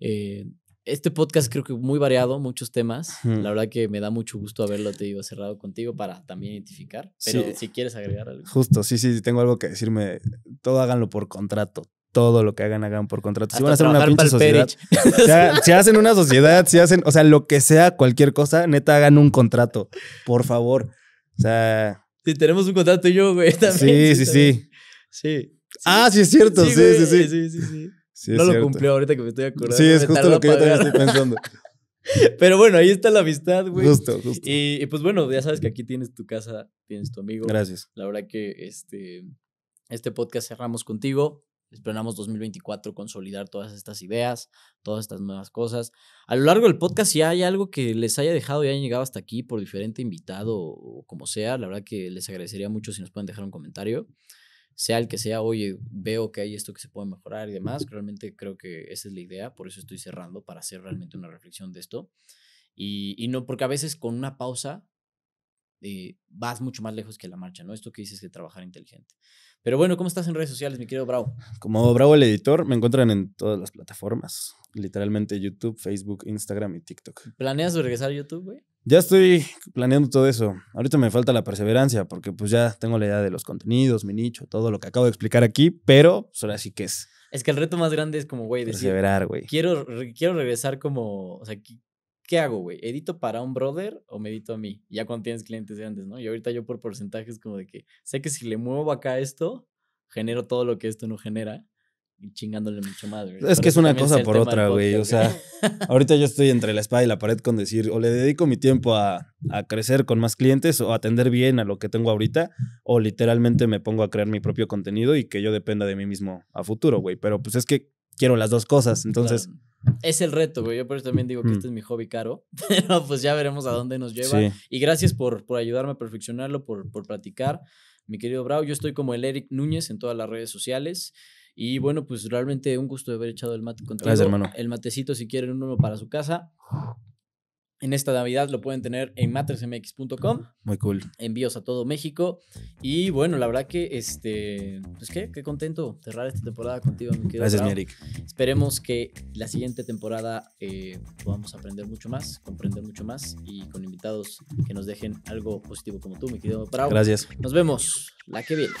Eh, este podcast creo que muy variado, muchos temas. La verdad que me da mucho gusto haberlo digo, cerrado contigo para también identificar. Pero si quieres agregar algo. Justo, sí, sí, tengo algo que decirme. Todo háganlo por contrato. Todo lo que hagan, hagan por contrato. si van a hacer una pinche sociedad. si, hacen una sociedad, si hacen, o sea, lo que sea, cualquier cosa, neta, hagan un contrato. Por favor. O sea. Si tenemos un contrato yo, güey, también. Sí, sí, sí. Sí. Ah, sí, es cierto. Sí, sí, sí, sí. sí, no lo cumplió ahorita que me estoy acordando. Sí, es justo lo que yo también estoy pensando. Pero bueno, ahí está la amistad, güey. Justo, justo. Y, pues bueno, ya sabes que aquí tienes tu casa, tienes tu amigo. Gracias. La verdad que este, este podcast cerramos contigo. Esperamos 2024 consolidar todas estas ideas, todas estas nuevas cosas. A lo largo del podcast, si hay algo que les haya dejado y hayan llegado hasta aquí por diferente invitado o como sea, la verdad que les agradecería mucho si nos pueden dejar un comentario sea el que sea, oye, veo que hay esto que se puede mejorar y demás. Realmente creo que esa es la idea, por eso estoy cerrando, para hacer realmente una reflexión de esto. Y, no, porque a veces con una pausa eh, vas mucho más lejos que la marcha, ¿no? Esto que dices de trabajar inteligente. Pero bueno, ¿cómo estás en redes sociales, mi querido Bravo? Como Bravo el editor, me encuentran en todas las plataformas, literalmente YouTube, Facebook, Instagram y TikTok. ¿Planeas regresar a YouTube, güey? Ya estoy planeando todo eso. Ahorita me falta la perseverancia porque pues ya tengo la idea de los contenidos, mi nicho, todo lo que acabo de explicar aquí, pero pues ahora sí que es. Es que el reto más grande es como, güey, decir, perseverar, güey. Quiero, quiero regresar como, o sea, ¿qué, hago, güey? ¿Edito para un brother o me edito a mí? Ya cuando tienes clientes grandes, ¿no? Y ahorita yo por porcentajes como de que sé que si le muevo acá esto, genero todo lo que esto no genera chingándole mucho más, Es que es una cosa por otra, güey. O sea, ahorita yo estoy entre la espada y la pared con decir, o le dedico mi tiempo a, crecer con más clientes o atender bien a lo que tengo ahorita, o literalmente me pongo a crear mi propio contenido y que yo dependa de mí mismo a futuro, güey. Pero pues es que quiero las dos cosas, entonces... Es el reto, güey. Yo por eso también digo que mm. este es mi hobby caro. Pero pues ya veremos a dónde nos lleva. Y gracias por, por ayudarme a perfeccionarlo, por, por platicar. Mi querido Brau, yo estoy como el Eric Núñez en todas las redes sociales. Y bueno, pues realmente un gusto de haber echado el mate contigo. Gracias, hermano. El matecito, si quieren uno para su casa. En esta Navidad lo pueden tener en matrixmx.com. Muy cool. Envíos a todo México. Y bueno, la verdad que, este, pues qué, qué contento cerrar esta temporada contigo, mi querido. Gracias, mi Eric. Esperemos que la siguiente temporada eh, podamos aprender mucho más, comprender mucho más y con invitados que nos dejen algo positivo como tú, mi querido Bravo. Gracias. Nos vemos la que viene.